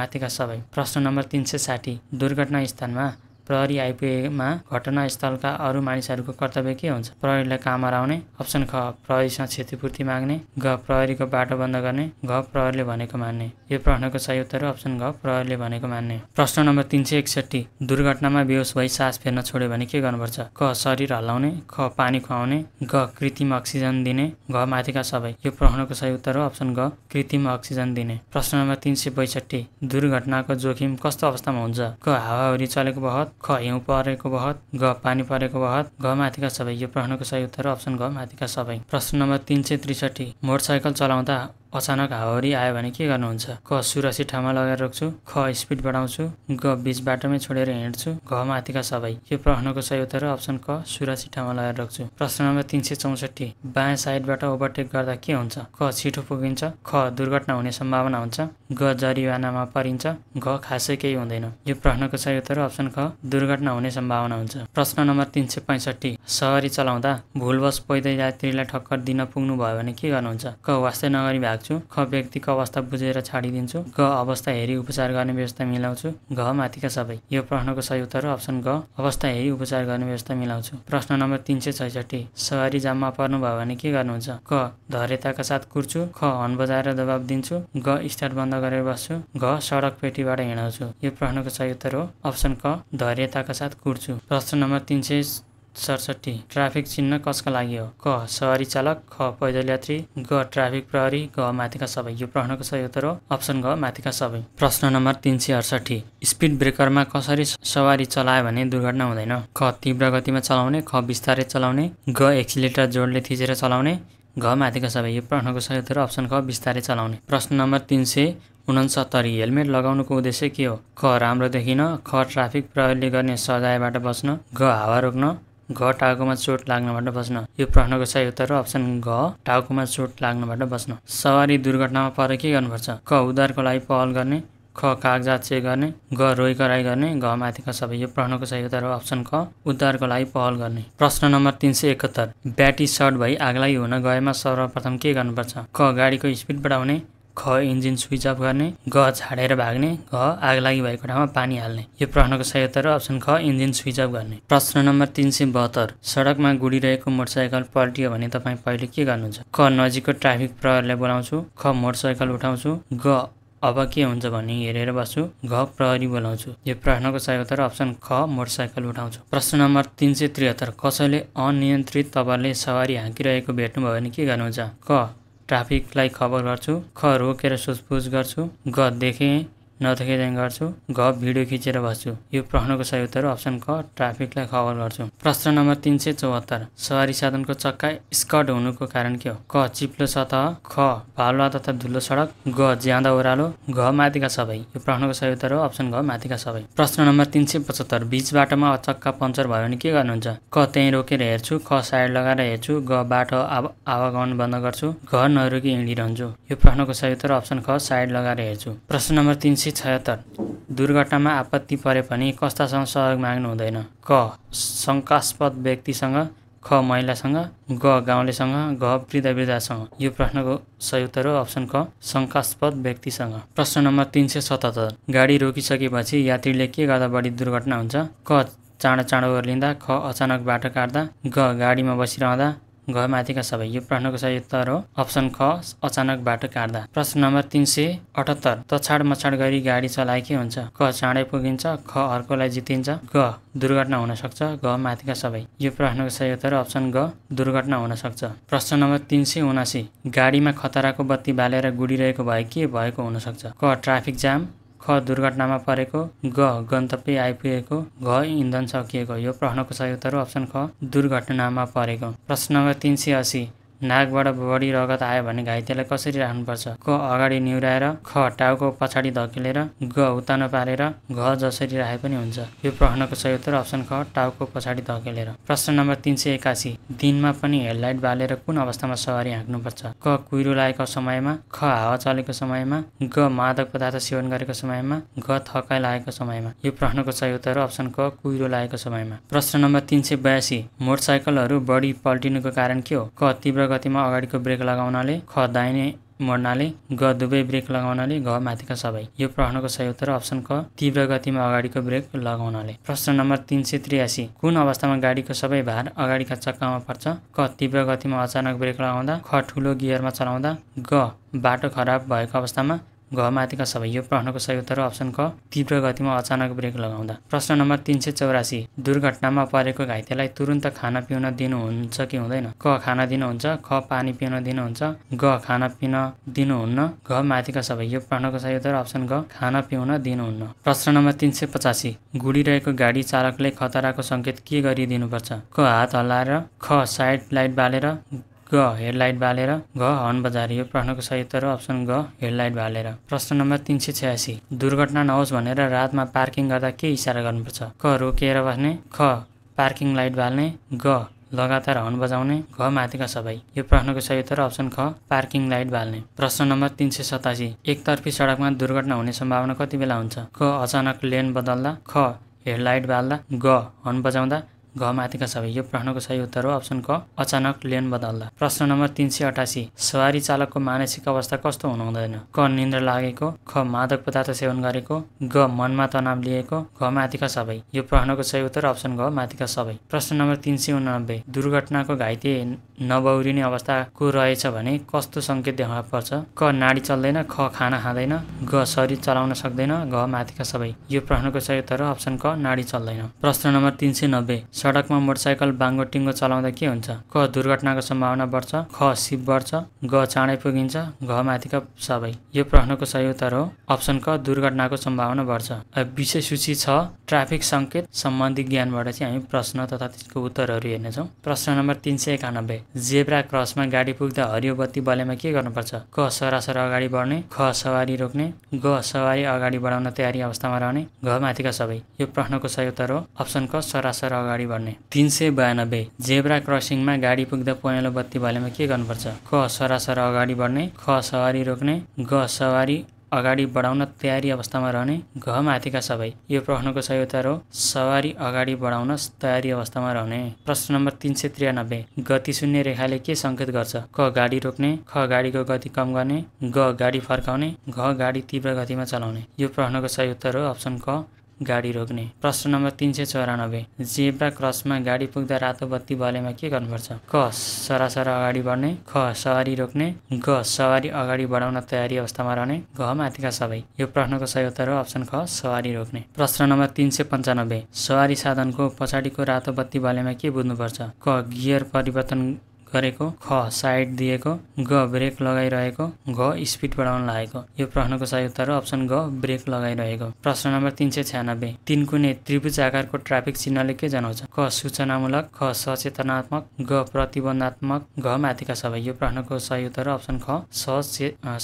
माथिका सबै प्रश्न नम्बर तिन सय साठी दुर्घटना स्थानमा प्रहरी आइपुगेमा घटनास्थलका अरू मानिसहरूको कर्तव्य के हुन्छ प्रहरीलाई काम आउने अप्सन ख प्रहरीसँग क्षतिपूर्ति माग्ने घ प्रहरीको बाटो बन्द गर्ने घ प्रहरीले भनेको मान्ने यो प्रश्नको सही उत्तर अप्सन घ प्रहरले भनेको मान्ने प्रश्न नम्बर तिन सय एकसट्ठी दुर्घटनामा बेहोस भई सास फेर्न छोड्यो भने के गर्नुपर्छ क शरीर हल्लाउने ख पानी खुवाउने ग कृत्रिम अक्सिजन दिने घ माथिका सबै यो प्रश्नको सही उत्तर हो अप्सन घ कृत्रिम अक्सिजन दिने प्रश्न नम्बर तिन सय बैसठी दुर्घटनाको जोखिम कस्तो अवस्थामा हुन्छ क हावाहुरी चलेको बहत ख हिउँ परेको बहत ग पानी परेको बहत घ माथिका सबै यो प्रश्नको सही उत्तर अप्सन घ माथिका सबै प्रश्न नम्बर तिन सय त्रिसठी मोटरसाइकल चलाउँदा अचानक हावरी आयो भने के गर्नुहुन्छ क सुरक्षित ठाउँमा लगेर रोक्छु ख स्पिड बढाउँछु ग बिच बाटोमै छोडेर हिँड्छु घ माथिका सबै यो प्रश्नको सही उत्तर अप्सन क सुरक्षित ठाउँमा लगेर रोक्छु प्रश्न नम्बर तिन सय चौसठी बायाँ साइडबाट ओभरटेक गर्दा के हुन्छ क छिटो पुगिन्छ ख दुर्घटना हुने सम्भावना हुन्छ ग जरिवानामा परिन्छ घ खासै केही हुँदैन यो प्रश्नको सही उत्तर अप्सन ख दुर्घटना हुने सम्भावना हुन्छ प्रश्न नम्बर तिन सय पैँसठी सहरी चलाउँदा भुलवश पैदल यात्रीलाई ठक्कर दिन पुग्नु भयो भने के गर्नुहुन्छ क वास्तै नगरी भाग राख्छु ख व्यक्तिको अवस्था बुझेर छाडिदिन्छु ग अवस्था हेरी उपचार गर्ने व्यवस्था मिलाउँछु घ माथिका सबै यो प्रश्नको सही उत्तर अप्सन ग अवस्था हेरी उपचार गर्ने व्यवस्था मिलाउँछु प्रश्न नम्बर तिन सय छैसठी सहरी जाममा पर्नुभयो भने के गर्नुहुन्छ क धरेताका साथ कुर्छु ख हन बजाएर दबाब दिन्छु ग स्टार्ट बन्द गरेर बस्छु घ सडक पेटीबाट हिँडाउँछु यो प्रश्नको सही उत्तर हो अप्सन क धैर्यताका साथ कुर्छु प्रश्न नम्बर तिन सय सडसठी ट्राफिक चिन्ह कसका लागि हो क सहरी चालक ख पैदल यात्री ग ट्राफिक प्रहरी ग माथिका सबै यो प्रश्नको सही उत्तर हो अप्सन ग माथिका सबै प्रश्न नम्बर तिन सय अडसठी स्पिड ब्रेकरमा कसरी सवारी चलायो भने दुर्घटना हुँदैन ख तीव्र गतिमा चलाउने ख बिस्तारै चलाउने ग एक्सिलेटर जोडले थिचेर चलाउने घ माथिका सबै यो प्रश्नको सही उत्तर अप्सन ख बिस्तारै चलाउने प्रश्न नम्बर तिन सय उनसत्तरी हेलमेट लगाउनुको उद्देश्य के हो ख राम्रो देखिन ख ट्राफिक प्रहरीले गर्ने सजायबाट बस्न घ हावा रोक्न घ टाउकोमा चोट लाग्नबाट बस्न यो प्रश्नको सही उत्तर अप्सन घ टाउकोमा चोट लाग्नबाट बस्न सवारी दुर्घटनामा परे के गर्नुपर्छ क उद्धारको लागि पहल गर्ने ख कागजात चेक गर्ने घ रोही कराई गर्ने घ माथिका सबै यो प्रश्नको सही उत्तर हो अप्सन क उद्धारको लागि पहल गर्ने प्रश्न नम्बर तिन सय एकहत्तर ब्याटी सर्ट भई आगलाई हुन गएमा सर्वप्रथम के गर्नुपर्छ क गाडीको स्पिड बढाउने ख इन्जिन स्विच अफ गर्ने ग छाडेर भाग्ने घ आग लागि भएको ठाउँमा पानी हाल्ने यो प्रश्नको सही उत्तर अप्सन ख इन्जिन स्विच अफ गर्ने प्रश्न नम्बर तिन सय बहत्तर सडकमा गुडिरहेको मोटरसाइकल पल्टियो भने तपाईँ पहिले के गर्नुहुन्छ क नजिकको ट्राफिक प्रहरीलाई बोलाउँछु ख मोटरसाइकल उठाउँछु ग अब के हुन्छ भने हेरेर बस्छु घ प्रहरी बोलाउँछु यो प्रश्नको सही उत्तर अप्सन ख मोटरसाइकल उठाउँछु प्रश्न नम्बर तिन सय त्रिहत्तर कसैले अनियन्त्रित तपाईँले सवारी हाँकिरहेको भेट्नुभयो भने के गर्नुहुन्छ क ट्राफिकलाई खबर गर्छु ख रोकेर सोधपुछ गर्छु ग देखेँ नथकिँदै गर्छु घ भिडियो खिचेर बस्छु यो प्रश्नको सही उत्तर अप्सन क ट्राफिकलाई खबर गर्छु प्रश्न नम्बर तिन सय चौहत्तर सवारी साधनको चक्का स्कर्ट हुनुको कारण के हो क चिप्लो सतह ख भालुवा तथा धुलो सडक ग ज्यादा ओह्रालो घ माथिका सबै यो प्रश्नको सही उत्तर हो अप्सन घ माथिका सबै प्रश्न नम्बर तिन सय पचहत्तर बिच बाटोमा चक्का पङ्चर भयो भने के गर्नुहुन्छ क त्यहीँ रोकेर हेर्छु ख साइड लगाएर हेर्छु ग बाटो आवागमन बन्द गर्छु घ नरोकी हिँडिरहन्छु यो प्रश्नको सही उत्तर अप्सन ख साइड लगाएर हेर्छु प्रश्न नम्बर तिन सय सय छयत्तर दुर्घटनामा आपत्ति परे पनि कस्तासँग सहयोग माग्नु हुँदैन क शङ्कास्पद व्यक्तिसँग ख महिलासँग ग गाउँलेसँग घ वृद्ध वृद्धासँग यो प्रश्नको सही उत्तर हो अप्सन क शङ्कास्पद व्यक्तिसँग प्रश्न नम्बर तिन सय सतहत्तर गाडी रोकिसकेपछि यात्रीले के गर्दा बढी दुर्घटना हुन्छ क चाँडो चाँडो ओर्लिँदा ख अचानक बाटो काट्दा ग गाडीमा बसिरहँदा घरमाथिका सबै यो प्रश्नको सही उत्तर हो अप्सन ख अचानक बाटो काट्दा प्रश्न नम्बर तिन सय अठहत्तर तछाड मछाड गरी गाडी चलाएकै हुन्छ क चाँडै पुगिन्छ ख अर्कोलाई जितिन्छ ग दुर्घटना हुन सक्छ ग माथिका सबै यो प्रश्नको सही उत्तर अप्सन ग दुर्घटना हुन सक्छ प्रश्न नम्बर तिन सय उनासी गाडीमा खतराको बत्ती बालेर गुडिरहेको भए के भएको हुनसक्छ क ट्राफिक जाम ख दुर्घटनामा परेको ग गन्तव्य आइपुगेको घ इन्धन सकिएको यो प्रश्नको सही उत्तर अप्सन ख दुर्घटनामा परेको प्रश्न नम्बर तिन सय असी नाकबाट बढी रगत आयो भने घाइतेलाई कसरी राख्नुपर्छ क अगाडि निहुराएर ख टाउको पछाडि धकेलेर ग उता पारेर घ जसरी राखे पनि हुन्छ यो प्रश्नको सही उत्तर अप्सन ख टाउको पछाडि धकेलेर प्रश्न नम्बर तिन सय एकासी दिनमा पनि हेडलाइट बालेर कुन अवस्थामा सवारी हाँक्नुपर्छ क कुहिरो लागेको समयमा ख हावा चलेको समयमा ग मादक पदार्थ सेवन गरेको समयमा घ थकाइ लागेको समयमा यो प्रश्नको सही उत्तर अप्सन क कुहिरो लागेको समयमा प्रश्न नम्बर तिन सय बयासी मोटरसाइकलहरू बढी पल्टिनुको कारण के हो क तीव्र गतिमा अगाडिको ब्रेक लगाउनाले ख दाहिने मोड्नाले ग दुवै ब्रेक लगाउनाले घ माथिका सबै यो प्रश्नको सही उत्तर अप्सन क तीव्र गतिमा अगाडिको ब्रेक लगाउनाले प्रश्न नम्बर तिन सय त्रियासी कुन अवस्थामा गाडीको सबै भार अगाडिका चक्कामा पर्छ क तीव्र गतिमा अचानक ब्रेक लगाउँदा ख ठुलो गियरमा चलाउँदा ग बाटो खराब भएको अवस्थामा घमाथिका सबै यो प्रश्नको सही उत्तर अप्सन क तीव्र गतिमा अचानक ब्रेक लगाउँदा प्रश्न नम्बर तिन सय चौरासी दुर्घटनामा परेको घाइतेलाई तुरन्त खाना पिउन दिनुहुन्छ कि हुँदैन क खाना दिनुहुन्छ ख पानी पिउन दिनुहुन्छ ग खाना पिउन दिनुहुन्न घ माथिका सबै यो प्रश्नको सही उत्तर अप्सन ग खाना पिउन दिनुहुन्न प्रश्न नम्बर तिन सय पचासी गुडिरहेको गाडी चालकले खतराको सङ्केत के गरिदिनुपर्छ क हात हल्लाएर ख साइड लाइट बालेर ग हेडलाइट बालेर घ हर्न बजाएर यो प्रश्नको सही उत्तर अप्सन ग हेडलाइट बालेर प्रश्न नम्बर तिन सय छयासी दुर्घटना नहोस् भनेर रातमा पार्किङ गर्दा के इसारा गर्नुपर्छ क रोकिएर बस्ने ख पार्किङ लाइट बाल्ने ग लगातार हर्न बजाउने घ माथिका सबै यो प्रश्नको सही उत्तर अप्सन ख पार्किङ लाइट बाल्ने प्रश्न नम्बर तिन सय सतासी एकतर्फी सडकमा दुर्घटना हुने सम्भावना कति बेला हुन्छ क अचानक लेन बदल्दा ख हेडलाइट बाल्दा ग हर्न बजाउँदा घमाथिका सबै यो प्रश्नको सही उत्तर हो अप्सन क अचानक लेन बदल्दा प्रश्न नम्बर तिन सय अठासी सवारी चालकको मानसिक अवस्था कस्तो हुनु हुँदैन क निन्द्र लागेको ख मादक पदार्थ सेवन गरेको ग मनमा तनाव लिएको घ माथिका सबै यो प्रश्नको सही उत्तर अप्सन घ माथिका सबै प्रश्न नम्बर तिन सय उनानब्बे दुर्घटनाको घाइते नबौरिने अवस्थाको रहेछ भने कस्तो सङ्केत देखाउन पर्छ क नाडी चल्दैन ख खाना खाँदैन ग शरीर चलाउन सक्दैन घ माथिका सबै यो प्रश्नको सही उत्तर अप्सन क नाडी चल्दैन प्रश्न नम्बर तिन सय नब्बे सडकमा मोटरसाइकल बाङ्गो टिङ्गो चलाउँदा के हुन्छ क दुर्घटनाको सम्भावना बढ्छ ख सिप बढ्छ ग चाँडै पुगिन्छ घ माथिका सबै यो प्रश्नको सही उत्तर हो अप्सन क दुर्घटनाको सम्भावना बढ्छ विषय सूची छ ट्राफिक सङ्केत सम्बन्धी ज्ञानबाट चाहिँ हामी प्रश्न तथा त्यसको उत्तरहरू हेर्नेछौँ प्रश्न नम्बर तिन सय एकानब्बे जेब्रा क्रसमा गाडी पुग्दा हरियो बत्ती बलेमा के गर्नुपर्छ क सरासर अगाडि बढ्ने ख सवारी रोक्ने ग सवारी अगाडि बढाउन तयारी अवस्थामा रहने घ माथिका सबै यो प्रश्नको सही उत्तर हो अप्सन क सरासर अगाडि गर्ने तिन सय बयानब्बे जेब्रा क्रसिङमा गाडी पुग्दा पहेँलो बत्ती भएमा के गर्नुपर्छ क सरासर अगाडि बढ्ने ख सवारी रोक्ने ग सवारी अगाडि बढाउन तयारी अवस्थामा रहने घ माथिका सबै यो प्रश्नको सही उत्तर हो सवारी अगाडि बढाउन तयारी अवस्थामा रहने प्रश्न नम्बर तिन सय त्रियानब्बे गति शून्य रेखाले के सङ्केत गर्छ क गाडी रोक्ने ख गाडीको गति कम गर्ने ग गाडी फर्काउने घ गाडी तीव्र गतिमा चलाउने यो प्रश्नको सही उत्तर हो अप्सन क गाडी रोक्ने प्रश्न नम्बर तिन सय चौरानब्बे जेब्रा क्रसमा गाडी पुग्दा रातो बत्ती बलेमा के गर्नुपर्छ क सरासर अगाडि बढ्ने ख सवारी रोक्ने ग सवारी अगाडि बढाउन तयारी अवस्थामा रहने घ माथिका सबै यो प्रश्नको सही उत्तर हो अप्सन ख सवारी रोक्ने प्रश्न नम्बर तिन सय पन्चानब्बे सवारी साधनको पछाडिको रातो बत्ती बलेमा के बुझ्नुपर्छ क गियर परिवर्तन गरेको ख साइड दिएको ग ब्रेक लगाइरहेको घ स्पिड बढाउन लागेको यो प्रश्नको सही उत्तर हो अप्सन ग ब्रेक लगाइरहेको प्रश्न नम्बर तिन सय छ्यानब्बे तिन कुनै त्रिभुज आकारको ट्राफिक चिन्हले के जनाउँछ क सूचनामूलक ख सचेतनात्मक ग प्रतिबन्धात्मक घ माथिका सबै यो प्रश्नको सही उत्तर अप्सन ख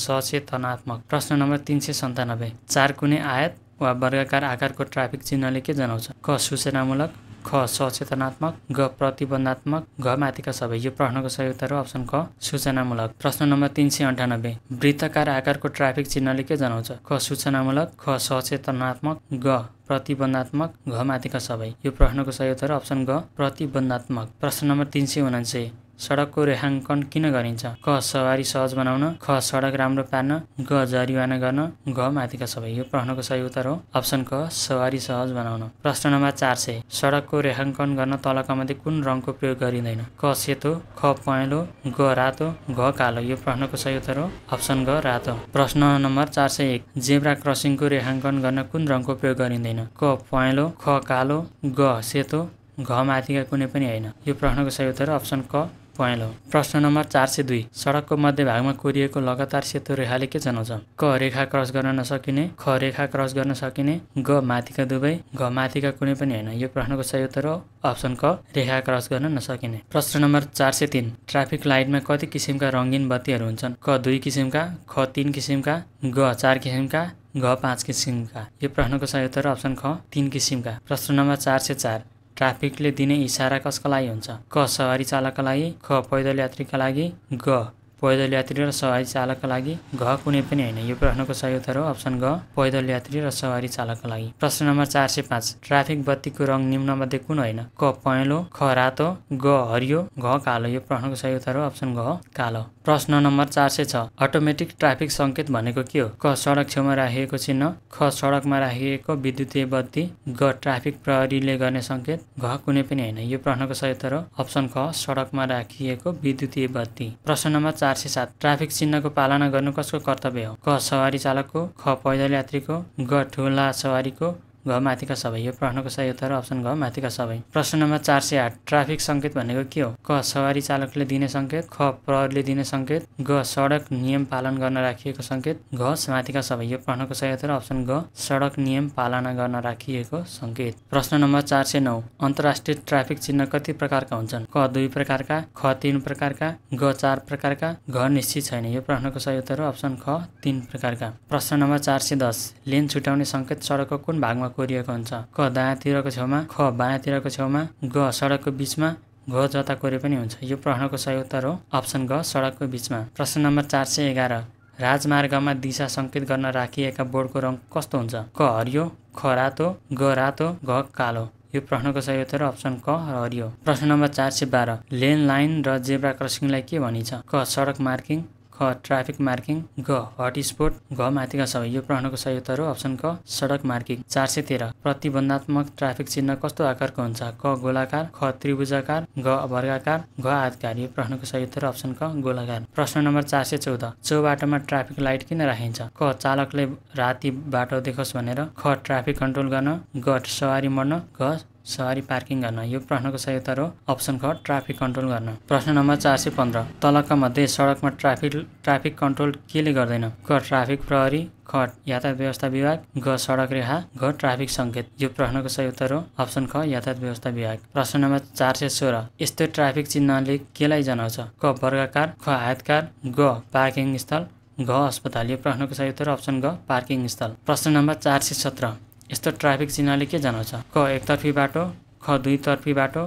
सचेतनात्मक प्रश्न नम्बर तिन सय सन्तानब्बे चार कुनै आयत वा वर्गाकार आकारको ट्राफिक चिन्हले के जनाउँछ क सूचनामूलक ख सचेतनात्मक ग प्रतिबन्धात्मक घ माथिका सबै यो प्रश्नको सही उत्तर हो अप्सन क सूचनामूलक प्रश्न नम्बर तिन सय अन्ठानब्बे वृत्तकार आकारको ट्राफिक चिन्हले के जनाउँछ ख सूचनामूलक ख सचेतनात्मक ग प्रतिबन्धात्मक घ माथिका सबै यो प्रश्नको सही उत्तर अप्सन ग प्रतिबन्धात्मक प्रश्न नम्बर तिन सय उनान्से सडकको रेखाङ्कन किन गरिन्छ क सवारी सहज बनाउन ख सडक राम्रो पार्न ग जरिवाना गर्न घ माथिका सबै यो प्रश्नको सही उत्तर हो अप्सन क सवारी सहज बनाउन प्रश्न नम्बर चार सय सडकको रेखाङ्कन गर्न तलका मध्ये कुन रङको प्रयोग गरिँदैन क सेतो ख पहेँलो ग रातो घ कालो यो प्रश्नको सही उत्तर हो अप्सन ग रातो प्रश्न नम्बर चार सय एक जेब्रा क्रसिङको रेखाङ्कन गर्न कुन रङको प्रयोग गरिँदैन क पहेँलो ख कालो ग सेतो घ माथिका कुनै पनि होइन यो प्रश्नको सही उत्तर अप्सन क पहेँलो प्रश्न नम्बर चार सय दुई सडकको मध्यभागमा कोरिएको लगातार सेतो रेखाले के जनाउँछ क रेखा क्रस गर्न नसकिने ख रेखा क्रस गर्न सकिने ग माथिका दुवै घ माथिका कुनै पनि होइन यो प्रश्नको सही उत्तर हो अप्सन क रेखा क्रस गर्न नसकिने प्रश्न नम्बर चार सय तिन ट्राफिक लाइटमा कति किसिमका रङ्गीन बत्तीहरू हुन्छन् क दुई किसिमका ख तिन किसिमका ग चार किसिमका घ पाँच किसिमका यो प्रश्नको सही उत्तर अप्सन ख तिन किसिमका प्रश्न नम्बर चार सय चार ट्राफिकले दिने इसारा कसका लागि हुन्छ क सवारी चालकका लागि ख पैदल यात्रीका लागि ग पैदल यात्री र सवारी चालकका लागि घ कुनै पनि होइन यो प्रश्नको सही उत्तर हो अप्सन घ पैदल यात्री र सवारी चालकका लागि प्रश्न नम्बर चार सय पाँच ट्राफिक बत्तीको रङ निम्न मध्ये कुन होइन क पहेँलो ख रातो ग हरियो घ कालो यो प्रश्नको सही उत्तर हो अप्सन घ कालो प्रश्न नम्बर चार सय छ अटोमेटिक ट्राफिक सङ्केत भनेको के हो क सडक छेउमा राखिएको चिन्ह ख सडकमा राखिएको विद्युतीय बत्ती ग ट्राफिक प्रहरीले गर्ने सङ्केत घ कुनै पनि होइन यो प्रश्नको सही उत्तर हो अप्सन ख सडकमा राखिएको विद्युतीय बत्ती प्रश्न नम्बर चार चार सय सात ट्राफिक चिन्हको पालना गर्नु कसको कर्तव्य हो क सवारी चालकको ख पैदल यात्रीको ग ठुला सवारीको घ माथिका सबै यो प्रश्नको सही उत्तर अप्सन घ माथिका सबै प्रश्न नम्बर चार सय आठ ट्राफिक सङ्केत भनेको के हो क सवारी चालकले दिने सङ्केत ख प्रहरले दिने सङ्केत ग सडक नियम पालन गर्न राखिएको सङ्केत घ माथिका सबै यो प्रश्नको सही उत्तर अप्सन घ सडक नियम पालना गर्न राखिएको सङ्केत प्रश्न नम्बर चार सय नौ अन्तर्राष्ट्रिय ट्राफिक चिन्ह कति प्रकारका हुन्छन् क दुई प्रकारका ख तिन प्रकारका ग चार प्रकारका घ निश्चित छैन यो प्रश्नको सही उत्तर अप्सन ख तिन प्रकारका प्रश्न नम्बर चार सय दस लेन छुट्याउने सङ्केत सडकको कुन भागमा कोरिएको हुन्छ क दायाँतिरको छेउमा ख बायाँतिरको छेउमा ग सडकको बिचमा घ जता कोरे पनि हुन्छ यो प्रश्नको सही उत्तर हो अप्सन ग सडकको बिचमा प्रश्न नम्बर चार सय एघार राजमार्गमा दिशा सङ्केत गर्न राखिएका बोर्डको रङ कस्तो हुन्छ क हरियो ख रातो ग रातो घ कालो यो प्रश्नको सही उत्तर अप्सन क हरियो प्रश्न नम्बर चार सय बाह्र लेन लाइन र जेब्रा क्रसिङलाई के भनिन्छ क सडक मार्किङ ख ट्राफिक मार्किङ ग स्पोट घ माथिका सबै यो प्रश्नको सही उत्तर हो अप्सन क सडक मार्किङ चार सय तेह्र प्रतिबन्धात्मक ट्राफिक चिन्ह कस्तो आकारको हुन्छ क गोलाकार ख त्रिभुजाकार घ वर्गाकार घ आधकार यो प्रश्नको सही उत्तर अप्सन क गोलाकार प्रश्न नम्बर चार सय चौध बाटोमा ट्राफिक लाइट किन राखिन्छ क चालकले राति बाटो देखोस् भनेर ख ट्राफिक कन्ट्रोल गर्न घ सवारी मर्न घ सवारी पार्किङ गर्न यो प्रश्नको सही उत्तर हो अप्सन ख ट्राफिक कन्ट्रोल गर्न प्रश्न नम्बर चार सय पन्ध्र तलका मध्ये सडकमा ट्राफिक ट्राफिक कन्ट्रोल केले गर्दैन क ट्राफिक प्रहरी ख यातायात व्यवस्था विभाग घ सडक रेखा घ ट्राफिक सङ्केत यो प्रश्नको सही उत्तर हो अप्सन ख यातायात व्यवस्था विभाग प्रश्न नम्बर चार सय सोह्र यस्तो ट्राफिक चिन्हले केलाई जनाउँछ क वर्गाकार ख आयातकार ग पार्किङ स्थल घ अस्पताल यो प्रश्नको सही उत्तर अप्सन घ पार्किङ स्थल प्रश्न नम्बर चार सय सत्र यस्तो ट्राफिक चिन्हले के जनाउँछ क एकतर्फी बाटो ख दुईतर्फी बाटो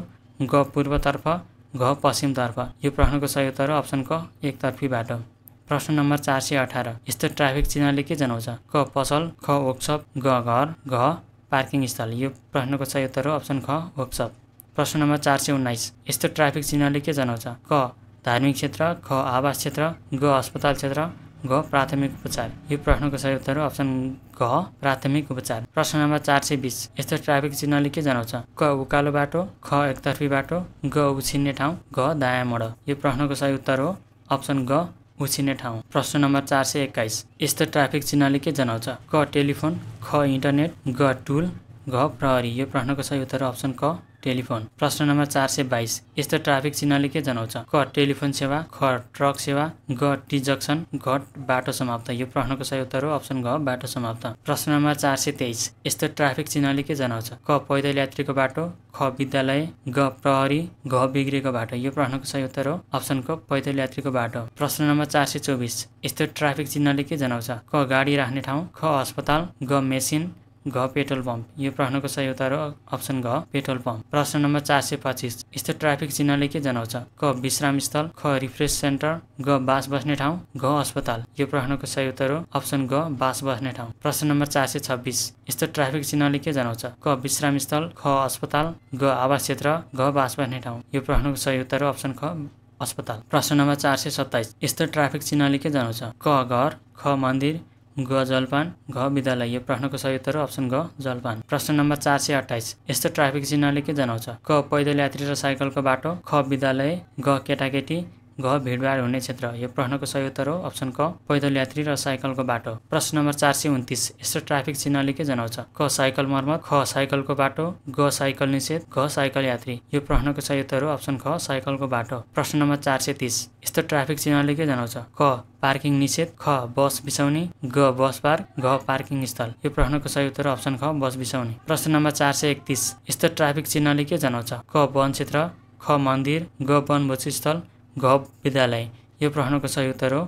ग पूर्वतर्फ घ पश्चिमतर्फ यो प्रश्नको सही उत्तर अप्सन क एकतर्फी बाटो प्रश्न नम्बर चार सय अठार यस्तो ट्राफिक चिह्नले के जनाउँछ क पसल ख वर्कसप ग घर घ पार्किङ स्थल यो प्रश्नको सही उत्तर हो अप्सन ख वर्कसप प्रश्न नम्बर चार सय उन्नाइस यस्तो ट्राफिक चिह्नले के जनाउँछ क धार्मिक क्षेत्र ख आवास क्षेत्र ग अस्पताल क्षेत्र घ प्राथमिक उपचार यो प्रश्नको सही उत्तर हो अप्सन क प्राथमिक उपचार प्रश्न नम्बर चार सय बिस यस्तो ट्राफिक चिन्हले के जनाउँछ क उकालो बाटो ख एकतर्फी बाटो ग उछिन्ने ठाउँ घ दायाँ मोड यो प्रश्नको सही उत्तर हो अप्सन ग उछिने ठाउँ प्रश्न नम्बर चार सय एक्काइस यस्तो ट्राफिक चिन्हले के जनाउँछ क टेलिफोन ख इन्टरनेट ग टुल घ प्रहरी यो प्रश्नको सही उत्तर अप्सन क टेलिफोन प्रश्न नम्बर चार सय बाइस यस्तो ट्राफिक चिन्हले के जनाउँछ क टेलिफोन सेवा ख ट्रक सेवा ग टी जक्सन घट बाटो समाप्त यो प्रश्नको सही उत्तर हो अप्सन घ बाटो समाप्त प्रश्न नम्बर चार सय तेइस यस्तो ट्राफिक चिन्हले के जनाउँछ क पैदल यात्रीको बाटो ख विद्यालय ग प्रहरी घ बिग्रेको बाटो यो प्रश्नको सही उत्तर हो अप्सन क पैदल यात्रीको बाटो प्रश्न नम्बर चार सय चौबिस यस्तो ट्राफिक चिन्हले के जनाउँछ क गाडी राख्ने ठाउँ ख अस्पताल ग मेसिन घ पेट्रोल पम्प यो प्रश्नको सही उत्तर हो अप्सन घ पेट्रोल पम्प प्रश्न नम्बर चार सय पच्चिस यस्तो ट्राफिक चिन्हले के जनाउँछ क विश्राम स्थल ख रिफ्रेस सेन्टर ग बास बस्ने ठाउँ घ अस्पताल यो प्रश्नको सही उत्तर हो अप्सन ग बास बस्ने ठाउँ प्रश्न नम्बर चार सय छब्बिस यस्तो ट्राफिक चिन्हले के जनाउँछ क विश्राम स्थल ख अस्पताल ग आवास क्षेत्र घ बास बस्ने ठाउँ यो प्रश्नको सही उत्तर हो अप्सन ख अस्पताल प्रश्न नम्बर चार सय सत्ताइस यस्तो ट्राफिक चिन्हले के जनाउँछ क घर ख मन्दिर ग जलपान घ विद्यालय यो प्रश्नको सही उत्तर अप्सन घ जलपान प्रश्न नम्बर चार सय अठाइस यस्तो ट्राफिक चिह्नले के जनाउँछ क पैदल यात्री र साइकलको बाटो ख विद्यालय घ केटाकेटी घ भिडभाड हुने क्षेत्र यो प्रश्नको सही उत्तर हो अप्सन क पैदल यात्री र साइकलको बाटो प्रश्न नम्बर चार सय उन्तिस यस्तो ट्राफिक चिन्हले के जनाउँछ क साइकल मर्मत ख साइकलको बाटो ग साइकल निषेध घ साइकल यात्री यो प्रश्नको सही उत्तर हो अप्सन ख साइकलको बाटो प्रश्न नम्बर चार सय तिस यस्तो ट्राफिक चिन्हले के जनाउँछ क पार्किङ निषेध ख बस बिसाउने ग बस पार्क घ पार्किङ स्थल यो प्रश्नको सही उत्तर अप्सन ख बस बिसाउने प्रश्न नम्बर चार सय एकतिस यस्तो ट्राफिक चिन्हले के जनाउँछ क वन क्षेत्र ख मन्दिर ग वन स्थल घ विद्यालय यो प्रश्नको सही उत्तर हो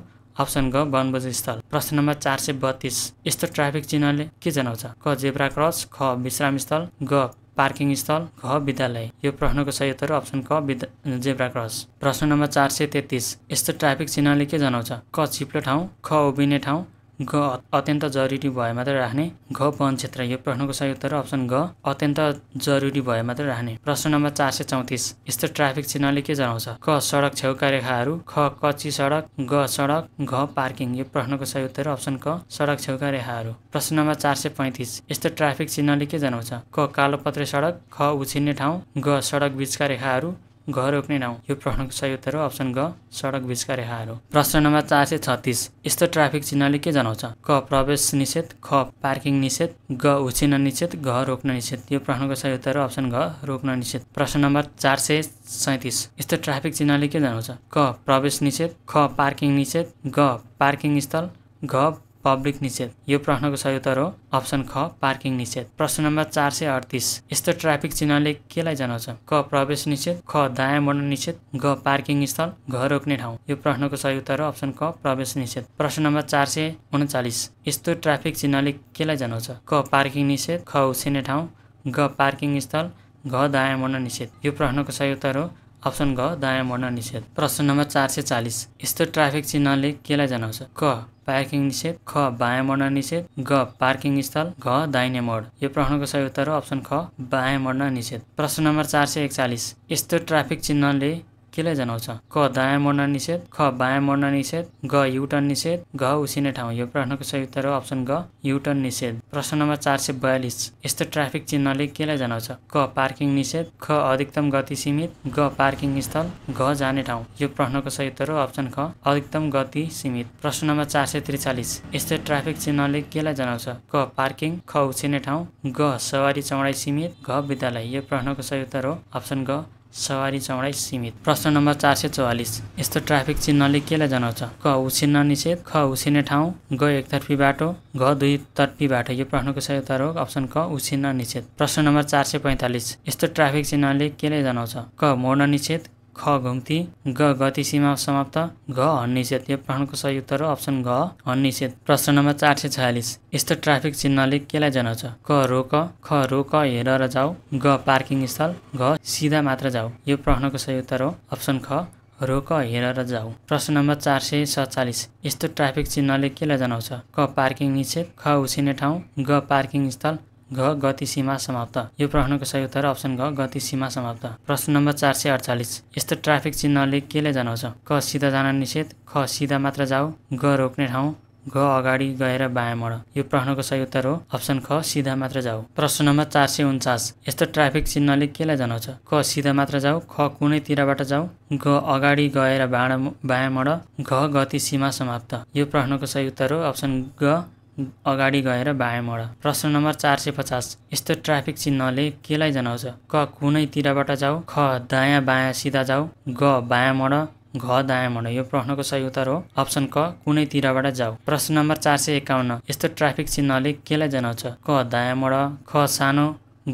अप्सन ग वनभोज स्थल प्रश्न नम्बर चार सय बत्तिस यस्तो ट्राफिक चिन्हले के जनाउँछ क जेब्रा क्रस ख विश्राम स्थल ग पार्किङ स्थल घ विद्यालय यो प्रश्नको सही उत्तर अप्सन क विद्या जेब्रा क्रस प्रश्न नम्बर चार सय तेत्तिस यस्तो ट्राफिक चिन्हले के जनाउँछ क चिप्लो ठाउँ ख उभिने ठाउँ ग अत्यन्त जरुरी भए मात्र राख्ने घ वन क्षेत्र यो प्रश्नको सही उत्तर अप्सन ग अत्यन्त जरुरी भए मात्र राख्ने प्रश्न नम्बर चार सय चौतिस यस्तो ट्राफिक चिन्हले के जनाउँछ क सडक छेउका रेखाहरू ख कच्ची सडक ग सडक घ पार्किङ यो प्रश्नको सही उत्तर अप्सन क सडक छेउका रेखाहरू प्रश्न नम्बर चार सय पैँतिस यस्तो ट्राफिक चिन्हले के जनाउँछ क कालोपत्रे सडक ख उछिन्ने ठाउँ घ सडक बिचका रेखाहरू घ रोक्ने नाउँ यो प्रश्नको सही उत्तर हो अप्सन ग सडक बिचका रेखाहरू प्रश्न नम्बर चार सय छत्तिस यस्तो ट्राफिक चिन्हले के जनाउँछ क प्रवेश निषेध ख पार्किङ निषेध ग उछिन निषेध घ रोक्न निषेध यो प्रश्नको सही उत्तर हो अप्सन घ रोक्न निषेध प्रश्न नम्बर चार सय सैतिस यस्तो ट्राफिक चिन्हले के जनाउँछ क प्रवेश निषेध ख पार्किङ निषेध ग पार्किङ स्थल घ पब्लिक निषेध यो प्रश्नको सही उत्तर हो अप्सन ख पार्किङ निषेध प्रश्न नम्बर चार सय अडतिस यस्तो ट्राफिक चिन्हले केलाई जनाउँछ क प्रवेश निषेध ख दायाँ मोड्न निषेध ग पार्किङ स्थल घ रोक्ने ठाउँ यो प्रश्नको सही उत्तर हो अप्सन क प्रवेश निषेध प्रश्न नम्बर चार सय उन्चालिस यस्तो ट्राफिक चिन्हले केलाई जनाउँछ क पार्किङ निषेध ख उछिने ठाउँ ग पार्किङ स्थल घ दायाँ मोड्न निषेध यो प्रश्नको सही उत्तर हो अप्सन घ दायाँ मोड्न निषेध प्रश्न नम्बर चार सय चालिस यस्तो ट्राफिक चिन्हले केलाई जनाउँछ क पार्किङ निषेध ख बायाँ मोड्न निषेध ग पार्किङ स्थल घ दाहिने मोड यो प्रश्नको सही उत्तर हो अप्सन ख बायाँ मोड्न निषेध प्रश्न नम्बर चार सय एकचालिस यस्तो ट्राफिक चिन्हले केलाई जनाउँछ क दायाँ मर्न निषेध ख बायाँ मर्न निषेध ग युटर्न निषेध घ उसिने ठाउँ यो प्रश्नको सही उत्तर हो अप्सन ग युटर्न निषेध प्रश्न नम्बर चार सय बयालिस यस्तो ट्राफिक चिन्हले केलाई जनाउँछ क पार्किङ निषेध ख अधिकतम गति सीमित ग पार्किङ स्थल घ जाने ठाउँ यो प्रश्नको सही उत्तर हो अप्सन ख अधिकतम गति सीमित प्रश्न नम्बर चार सय त्रिचालिस यस्तो ट्राफिक चिन्हले केलाई जनाउँछ क पार्किङ ख उछिने ठाउँ ग सवारी चौडाइ सीमित घ विद्यालय यो प्रश्नको सही उत्तर हो अप्सन ग सवारी चौडाइ सीमित प्रश्न नम्बर चार सय चौवालिस यस्तो ट्राफिक चिन्हले केलाई जनाउँछ क उछिन्न निषेध ख उछिने ठाउँ ग एकतर्फी बाटो घ दुई तर्फी बाटो यो प्रश्नको सही उत्तर हो अप्सन क उछिन्न निषेध प्रश्न नम्बर चार सय पैँतालिस यस्तो ट्राफिक चिन्हले केलाई जनाउँछ क मोड्न निषेध ख घुम्ती ग गति सीमा समाप्त घ हन्निषेध यो प्रश्नको सही उत्तर हो अप्सन घ हन्निषेध प्रश्न नम्बर चार सय छयालिस यस्तो ट्राफिक चिन्हले केलाई जनाउँछ क रोक ख रोक हेरेर जाऊ ग पार्किङ स्थल घ सिधा मात्र जाऊ यो प्रश्नको सही उत्तर हो अप्सन ख रोक हेरेर जाऊ प्रश्न नम्बर चार सय सत्तालिस यस्तो ट्राफिक चिन्हले केलाई जनाउँछ क पार्किङ निषेध ख उसिने ठाउँ ग पार्किङ स्थल घ गति सीमा समाप्त यो प्रश्नको सही उत्तर अप्सन घ गति सीमा समाप्त प्रश्न नम्बर चार सय अडचालिस यस्तो ट्राफिक चिन्हले केले जनाउँछ क सिधा जान निषेध ख सिधा मात्र जाऊ ग रोक्ने ठाउँ घ अगाडि गएर बायाँ मोड यो प्रश्नको सही उत्तर हो अप्सन ख सिधा मात्र जाऊ प्रश्न नम्बर चार सय उन्चास यस्तो ट्राफिक चिन्हले केलाई जनाउँछ क सिधा मात्र जाऊ ख कुनैतिरबाट जाऊ घ अगाडि गएर बाँड बायाँ मोड घ गति सीमा समाप्त यो प्रश्नको सही उत्तर हो अप्सन ग अगाडि गएर बायाँमोड प्रश्न नम्बर चार सय पचास यस्तो ट्राफिक चिन्हले केलाई जनाउँछ क कुनैतिरबाट जाऊ ख दायाँ बायाँ सिधा जाऊ ग बायाँ मोड घ दायाँ मोड यो प्रश्नको सही उत्तर हो अप्सन क कुनैतिरबाट जाऊ प्रश्न नम्बर चार सय एकाउन्न यस्तो ट्राफिक चिन्हले केलाई जनाउँछ क दायाँ मोड ख सानो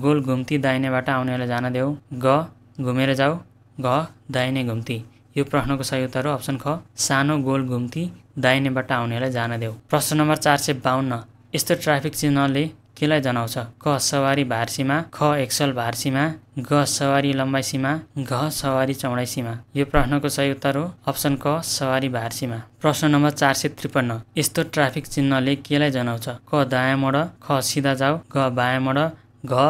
गोल घुम्ती दाहिनेबाट आउनेलाई जान देऊ ग घुमेर जाऊ घ दाहिने घुम्ती यो प्रश्नको सही उत्तर हो अप्सन ख सानो गोल घुम्ती दाहिनेबाट आउनेलाई जान देऊ प्रश्न नम्बर चार सय बाहन्न यस्तो ट्राफिक चिह्नले केलाई जनाउँछ क सवारी भार सीमा ख एक्सल भार सीमा ग सवारी लम्बाइ सीमा घ सवारी चौडाइ सीमा यो प्रश्नको सही उत्तर हो अप्सन क सवारी भार सीमा प्रश्न नम्बर चार सय त्रिपन्न यस्तो ट्राफिक चिह्नले केलाई जनाउँछ क दायाँ मोड ख सिधा जाऊ घ बायाँ मोड घ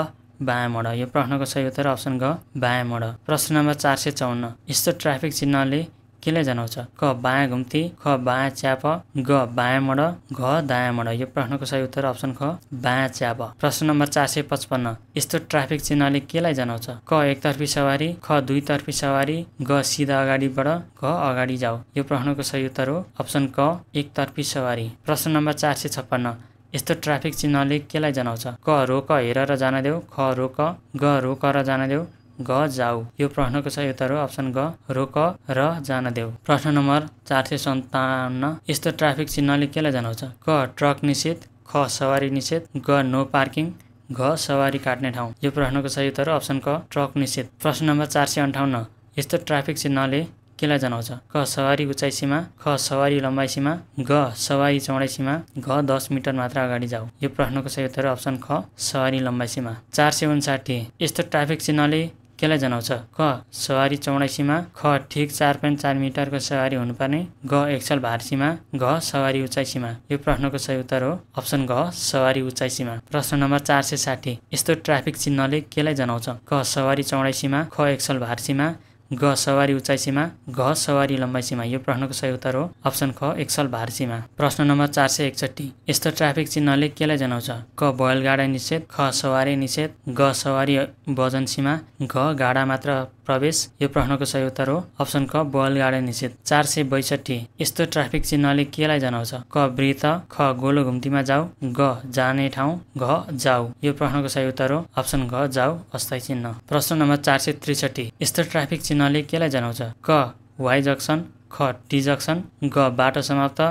बायाँ मोड यो प्रश्नको सही उत्तर अप्सन घ बायाँ मोड प्रश्न नम्बर चार सय चौन्न यस्तो ट्राफिक चिह्नले केले जनाउँछ क बायाँ घुम्ती ख बायाँ च्याप ग बायाँ मड घ दायाँ मड यो प्रश्नको सही उत्तर अप्सन ख बायाँ च्याप प्रश्न नम्बर चार सय पचपन्न यस्तो ट्राफिक चिन्हले केलाई जनाउँछ क एकतर्फी सवारी ख दुईतर्फी सवारी ग सिधा अगाडि बढ घ अगाडि जाऊ यो प्रश्नको सही उत्तर हो अप्सन क एकतर्फी सवारी प्रश्न नम्बर चार सय छप्पन्न यस्तो ट्राफिक चिन्हले केलाई जनाउँछ क रोक हेरेर जान देऊ ख रोक ग रोक र जान देऊ ग जाऊ यो प्रश्नको सही उत्तर हो अप्सन ग रोक र जान देऊ प्रश्न नम्बर चार सय सन्ताउन्न यस्तो ट्राफिक चिन्हले केलाई जनाउँछ क ट्रक निषेध ख सवारी निषेध ग नो पार्किङ घ सवारी काट्ने ठाउँ यो प्रश्नको सही उत्तर अप्सन क ट्रक निषेध प्रश्न नम्बर चार सय अन्ठाउन्न यस्तो ट्राफिक चिन्हले केलाई जनाउँछ क सवारी उचाइ सीमा ख सवारी लम्बाइ सीमा ग सवारी चौडाइ सीमा घ दस मिटर मात्र अगाडि जाऊ यो प्रश्नको सही उत्तर अप्सन ख सवारी लम्बाइ सीमा चार सय उन्साठी यस्तो ट्राफिक चिन्हले केलाई जनाउँछ क सवारी चौडाइ सीमा ख ठिक चार पोइन्ट चार मिटरको सवारी हुनुपर्ने ग एक्सल भार सीमा घ सवारी उचाइ सीमा यो प्रश्नको सही उत्तर हो अप्सन घ सवारी उचाइ सीमा प्रश्न नम्बर चार सय साठी यस्तो ट्राफिक चिन्हले केलाई जनाउँछ क सवारी चौडाइ सीमा ख एक्सल भार सीमा ग सवारी उचाइ सीमा घ सवारी लम्बाइ सीमा यो प्रश्नको सही उत्तर हो अप्सन ख एकसल भार सीमा प्रश्न नम्बर चार सय एकसट्ठी यस्तो ट्राफिक चिन्हले केलाई जनाउँछ क बयलगाडा निषेध ख सवारी निषेध ग सवारी वजन सीमा घ गाडा मात्र प्रवेश यो प्रश्नको सही उत्तर हो अप्सन क बयलगाडा निषेध चार सय बैसठी यस्तो ट्राफिक चिन्हले केलाई जनाउँछ क वृत ख गोलो घुम्तीमा जाऊ ग जाने ठाउँ घ जाऊ यो प्रश्नको सही उत्तर हो अप्सन घ जाऊ अस्थायी चिन्ह प्रश्न नम्बर चार सय त्रिसठी यस्तो ट्राफिक चिन्ह चिन्हले केलाई जनाउँछ क वाइ जक्सन ख टी जक्सन ग बाटो समाप्त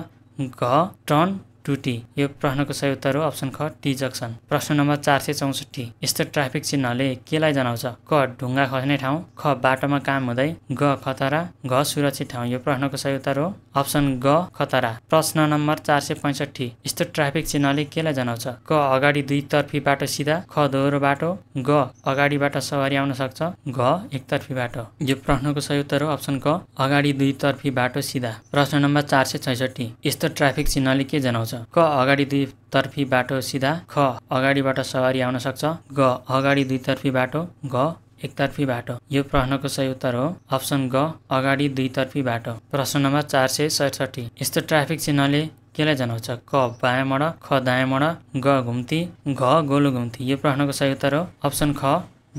घ टर्न टु टी यो प्रश्नको सही उत्तर हो अप्सन ख टी जक्सन प्रश्न नम्बर चार सय चौसठी यस्तो ट्राफिक चिन्हले केलाई जनाउँछ क ढुङ्गा खस्ने ठाउँ ख बाटोमा काम हुँदै ग खतरा घ सुरक्षित ठाउँ यो प्रश्नको सही उत्तर हो अप्सन ग खतरा प्रश्न नम्बर चार सय पैँसठी यस्तो ट्राफिक चिह्नले केलाई जनाउँछ क अगाडि दुई तर्फी बाटो सिधा ख दोहोरो बाटो ग अगाडिबाट सवारी आउन सक्छ घ एकतर्फी बाटो यो प्रश्नको सही उत्तर हो अप्सन क अगाडि दुई तर्फी बाटो सिधा प्रश्न नम्बर चार सय छैसठी यस्तो ट्राफिक चिह्नले के जनाउँछ क अगाडि दुई तर्फी बाटो सिधा ख अगाडिबाट सवारी आउन सक्छ ग अगाडि दुईतर्फी बाटो घ एकतर्फी बाटो यो प्रश्नको सही उत्तर हो अप्सन ग अगाडि दुईतर्फी बाटो प्रश्न नम्बर चार सय सडसठी यस्तो ट्राफिक चिह्नले केलाई जनाउँछ क बायाँ मड ख दायाँ मड ग घुम्ती घ गोलो घुम्ती यो प्रश्नको सही उत्तर हो अप्सन ख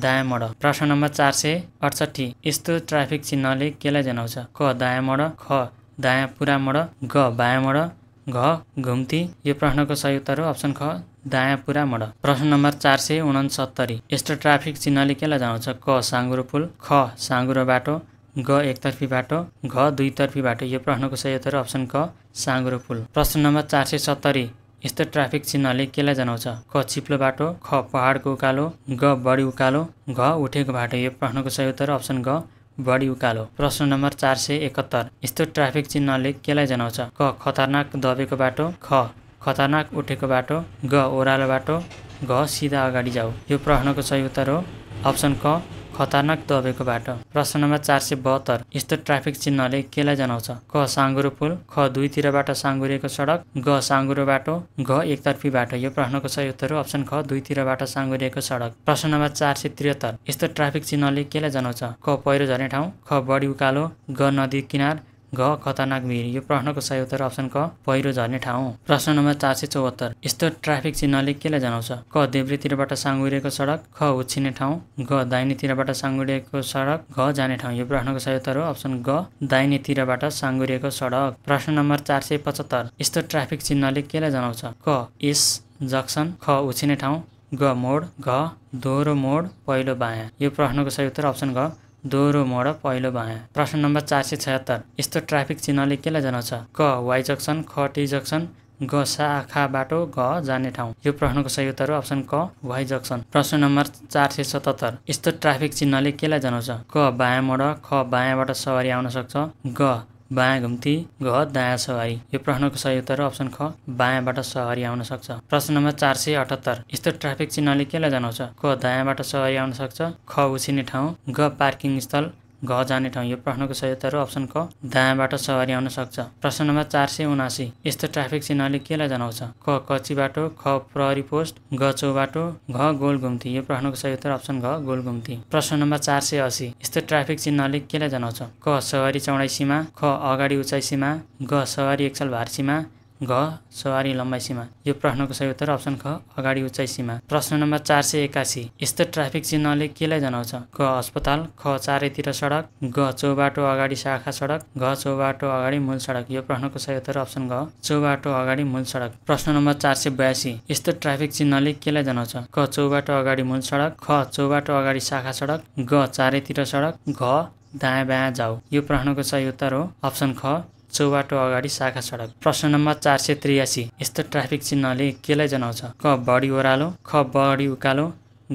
दायाँ मड प्रश्न नम्बर चार सय अडसठी यस्तो ट्राफिक चिह्नले केलाई जनाउँछ क दायाँ मड ख दायाँ पुरा ग बायाँ मड घ घुम्ती यो प्रश्नको सही उत्तर हो अप्सन ख दायाँ पुरा मड प्रश्न नम्बर चार सय उनसत्तरी यस्तो ट्राफिक चिन्हले केलाई जनाउँछ क साँगुरो पुल ख साँगुरो बाटो ग एकतर्फी बाटो घ दुईतर्फी बाटो यो प्रश्नको सही उत्तर अप्सन क साँगुरो पुल प्रश्न नम्बर चार सय सत्तरी यस्तो ट्राफिक चिन्हले केलाई जनाउँछ क चिप्लो बाटो ख पहाडको उकालो ग बढी उकालो घ उठेको बाटो यो प्रश्नको सही उत्तर अप्सन ग बढी उकालो प्रश्न नम्बर चार सय एकहत्तर यस्तो ट्राफिक चिन्हले केलाई जनाउँछ क खतरनाक दबेको बाटो ख खतरनाक उठेको बाटो ग ओह्रालो बाटो घ सिधा अगाडि जाऊ यो प्रश्नको सही उत्तर हो अप्सन क खतरनाक दबेको बाटो प्रश्न नम्बर चार सय बहत्तर यस्तो ट्राफिक चिन्हले केलाई जनाउँछ क साँगुरो पुल ख दुईतिरबाट साँगुरिएको सडक ग साँगुरो बाटो घ एकतर्फी बाटो यो प्रश्नको सही उत्तर हो अप्सन ख दुईतिरबाट साँगुरिएको सडक प्रश्न नम्बर चार सय त्रिहत्तर यस्तो ट्राफिक चिन्हले केलाई जनाउँछ क पहिरो झर्ने ठाउँ ख बढी उकालो ग नदी किनार घ खतरनाक भिर यो प्रश्नको सही उत्तर अप्सन क पहिरो झर्ने ठाउँ प्रश्न नम्बर चार सय चौहत्तर यस्तो ट्राफिक चिन्हले केलाई जनाउँछ क देब्रेतिरबाट साङ्गुरिएको सडक ख उछिने ठाउँ घ दाहिनेतिरबाट साङ्गुरिएको सडक घ जाने ठाउँ यो प्रश्नको सही उत्तर हो अप्सन ग दाहिनेतिरबाट साङ्गुरिएको सडक प्रश्न नम्बर चार सय पचहत्तर यस्तो ट्राफिक चिन्हले केलाई जनाउँछ क एस जक्सन ख उछिने ठाउँ ग मोड घ दोहोरो मोड पहिलो बायाँ यो प्रश्नको सही उत्तर अप्सन घ दोहोरो मोड पहिलो बायाँ प्रश्न नम्बर चार सय छयत्तर यस्तो ट्राफिक चिन्हले केलाई जनाउँछ क वाइ जक्सन ख टी जक्सन ग शाखा बाटो घ जाने ठाउँ यो प्रश्नको सही उत्तर अप्सन क वाइ जक्सन प्रश्न नम्बर चार सय सतहत्तर यस्तो ट्राफिक चिन्हले केलाई जनाउँछ क बायाँ मोड ख बायाँबाट सवारी आउन सक्छ ग बायाँ घुम्ती घ दायाँ सहरी यो प्रश्नको सही उत्तर अप्सन ख बायाँबाट सहरी आउन सक्छ प्रश्न नम्बर चार सय अठहत्तर यस्तो ट्राफिक चिह्नले केलाई जनाउँछ क दायाँबाट सहरी आउन सक्छ ख उछिने ठाउँ ग पार्किङ स्थल घ जाने ठाउँ यो प्रश्नको सही उत्तर अप्सन क दायाँबाट सवारी आउन सक्छ प्रश्न नम्बर चार सय उनासी यस्तो ट्राफिक चिह्नले केलाई जनाउँछ क कच्ची बाटो ख प्रहरी पोस्ट ग चौ बाटो घ गोल घुम्ती यो प्रश्नको सही अप्सन घ गोल घुम्ती प्रश्न नम्बर चार सय असी यस्तो ट्राफिक चिह्नले केलाई जनाउँछ क सवारी चौडाइ सीमा ख अगाडि उचाइ सीमा घ सवारी एकसल भार सीमा घ सवारी लम्बाइ सीमा यो प्रश्नको सही उत्तर अप्सन ख अगाडि उचाइ सीमा प्रश्न नम्बर चार सय एकासी यस्तो ट्राफिक चिह्नले केलाई जनाउँछ क अस्पताल ख चारैतिर सडक ग चौबाटो अगाडि शाखा सडक घ चौबाटो अगाडि मूल सडक यो प्रश्नको सही उत्तर अप्सन घ चौबाटो अगाडि मूल सडक प्रश्न नम्बर चार सय बयासी यस्तो ट्राफिक चिह्नले केलाई जनाउँछ क चौबाटो अगाडि मूल सडक ख चौबाटो अगाडि शाखा सडक घ चारैतिर सडक घ दायाँ बायाँ जाऊ यो प्रश्नको सही उत्तर हो अप्सन ख चौबाटो अगाडि शाखा सडक प्रश्न नम्बर चार सय त्रियासी यस्तो ट्राफिक चिह्नले केलाई जनाउँछ क बढी ओह्रालो ख बढी उकालो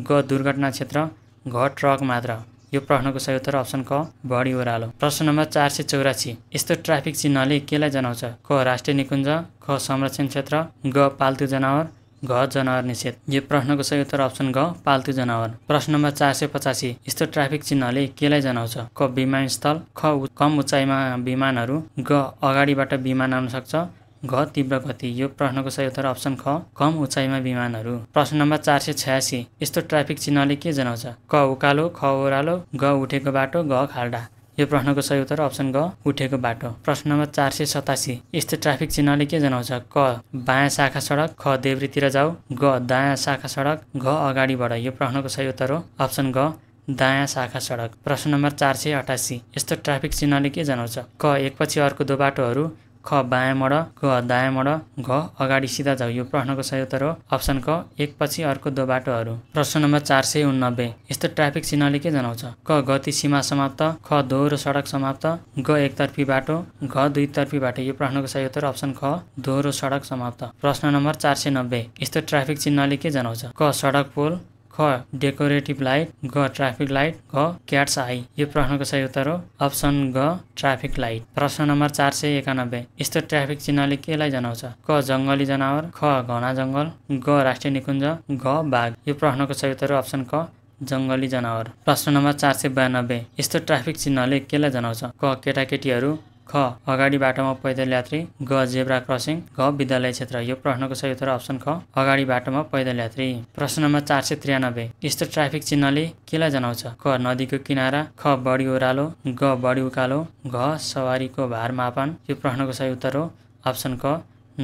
ग दुर्घटना क्षेत्र घ ट्रक मात्र यो प्रश्नको सही उत्तर अप्सन क बढी ओह्रालो प्रश्न नम्बर चार सय चौरासी यस्तो ट्राफिक चिह्नले केलाई जनाउँछ क राष्ट्रिय निकुञ्ज ख संरक्षण क्षेत्र ग पाल्तु जनावर घ जनावर निषेध यो प्रश्नको सही उत्तर अप्सन घ पाल्तु जनावर प्रश्न नम्बर चार सय पचासी यस्तो ट्राफिक चिन्हले केलाई जनाउँछ क विमानस्थल ख कम उचाइमा विमानहरू ग अगाडिबाट विमान आउन सक्छ घ तीव्र गति यो प्रश्नको सही उत्तर अप्सन ख कम उचाइमा विमानहरू प्रश्न नम्बर चार सय छयासी यस्तो ट्राफिक चिन्हले के जनाउँछ क उकालो ख ओह्रालो ग उठेको बाटो घ खाल्डा यो प्रश्नको सही उत्तर अप्सन ग उठेको बाटो प्रश्न नम्बर चार सय सतासी यस्तो ट्राफिक चिन्हले के जनाउँछ क बायाँ शाखा सडक ख देब्रीतिर जाऊ ग दायाँ शाखा सडक घ बढ यो प्रश्नको सही उत्तर हो अप्सन ग दायाँ शाखा सडक प्रश्न नम्बर चार सय अठासी यस्तो ट्राफिक चिन्हले के जनाउँछ क एकपछि अर्को दो बाटोहरू ख बायाँबाट ग दायाँबाट घ अगाडि सिधा जाऊ यो प्रश्नको सही उत्तर हो अप्सन क पछि अर्को दो बाटोहरू प्रश्न नम्बर चार सय उन्नब्बे यस्तो ट्राफिक चिन्हले के जनाउँछ क गति सीमा समाप्त ख दोहोरो सडक समाप्त ग एकतर्फी बाटो घ दुईतर्फी बाटो यो प्रश्नको सही उत्तर अप्सन ख दोहोरो सडक समाप्त प्रश्न नम्बर चार सय नब्बे यस्तो ट्राफिक चिन्हले के जनाउँछ क सडक पोल ख डेकोरेटिभ लाइट ग ट्राफिक लाइट घ क्याट्स आई यो प्रश्नको सही उत्तर हो अप्सन ग ट्राफिक लाइट प्रश्न नम्बर चार सय एकानब्बे यस्तो ट्राफिक चिन्हले केलाई जनाउँछ क जङ्गली जनावर ख घना जङ्गल ग राष्ट्रिय निकुञ्ज घ बाघ यो प्रश्नको सही उत्तर हो अप्सन क जङ्गली जनावर प्रश्न नम्बर चार सय बयानब्बे यस्तो ट्राफिक चिन्हले केलाई जनाउँछ क केटाकेटीहरू ख अगाडि बाटोमा पैदल यात्री ग जेब्रा क्रसिङ घ विद्यालय क्षेत्र यो प्रश्नको सही उत्तर अप्सन ख अगाडि बाटोमा पैदल यात्री प्रश्न नम्बर चार सय त्रियानब्बे यस्तो ट्राफिक चिन्हले केलाई जनाउँछ क नदीको किनारा ख बढी ओह्रालो ग बढी उकालो घ सवारीको भार मापन यो प्रश्नको सही उत्तर हो अप्सन क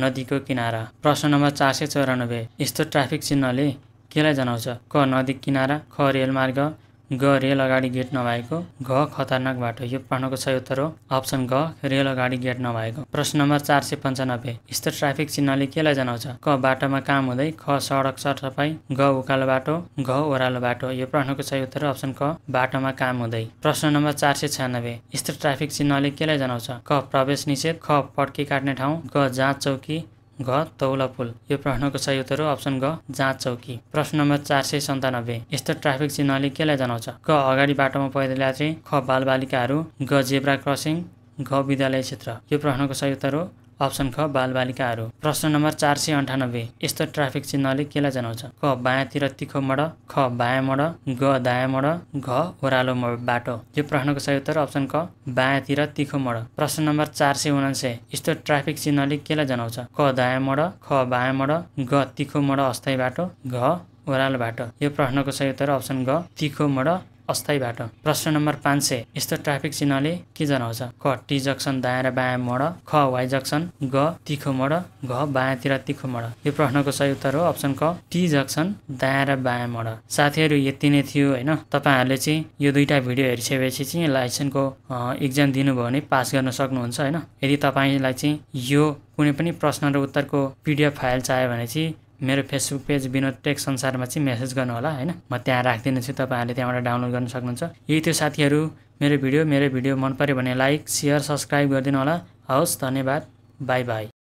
नदीको किनारा प्रश्न नम्बर चार सय चौरानब्बे यस्तो ट्राफिक चिन्हले केलाई जनाउँछ क नदी किनारा ख रेलमार्ग ग रेल अगाडि गेट नभएको घ खतरनाक बाटो यो प्रश्नको सही उत्तर हो अप्सन घ रेल अगाडि गेट नभएको प्रश्न नम्बर चार सय पन्चानब्बे यस्तो ट्राफिक चिन्हले केलाई जनाउँछ क बाटोमा काम हुँदै ख सडक सरसफाई घ उकालो बाटो घ ओह्रालो बाटो यो प्रश्नको सही उत्तर अप्सन क बाटोमा काम हुँदै प्रश्न नम्बर चार सय छ्यानब्बे यस्तो ट्राफिक चिन्हले केलाई जनाउँछ क प्रवेश निषेध ख पड्की काट्ने ठाउँ ग जाँच चौकी घ तौला पुल यो प्रश्नको सही उत्तर हो अप्सन घ जाँच चौकी प्रश्न नम्बर चार सय सन्तानब्बे यस्तो ट्राफिक चिन्हले केलाई जनाउँछ क अगाडि बाटोमा पैदल यात्री ख बालबालिकाहरू ग जेब्रा क्रसिङ घ विद्यालय क्षेत्र यो प्रश्नको सही उत्तर हो अप्सन ख बालबालिकाहरू प्रश्न नम्बर चार सय अन्ठानब्बे यस्तो ट्राफिक चिन्हले केलाई जनाउँछ क बायाँतिर तिखो मड ख बायाँ मड ग दायाँ मड घ ओह्रालो बाटो यो प्रश्नको सही उत्तर अप्सन क बायाँतिर तिखो मड प्रश्न नम्बर चार सय उनान्से यस्तो ट्राफिक चिन्हले केलाई जनाउँछ क दायाँ मड ख बायाँ मड ग तिखो मड अस्थायी बाटो घ ओह्रालो बाटो यो प्रश्नको सही उत्तर अप्सन ग तिखो मड अस्थायी बाटो प्रश्न नम्बर पाँच सय यस्तो ट्राफिक चिन्हले के जनाउँछ क टी जक्सन दायाँ र बायाँ मोड ख वाइ जक्सन ग तिखो मोड घ बायाँतिर तिखो मोड यो प्रश्नको सही उत्तर हो अप्सन क टी जक्सन दायाँ र बायाँ मोड साथीहरू यति नै थियो होइन तपाईँहरूले चाहिँ यो दुईवटा भिडियो हेरिसकेपछि चाहिँ लाइसेन्सको इक्जाम दिनुभयो भने पास गर्न सक्नुहुन्छ होइन यदि तपाईँलाई चाहिँ यो कुनै पनि प्रश्न र उत्तरको पिडिएफ फाइल चाहियो भने चाहिँ मेरो फेसबुक पेज विनोद टेक संसारमा चाहिँ मेसेज गर्नु होला होइन म त्यहाँ राखिदिनेछु तपाईँहरूले त्यहाँबाट डाउनलोड गर्न सक्नुहुन्छ यही थियो साथीहरू मेरो भिडियो मेरो भिडियो मन पऱ्यो भने लाइक सेयर सब्सक्राइब गरिदिनु होला हवस् धन्यवाद बाई बाई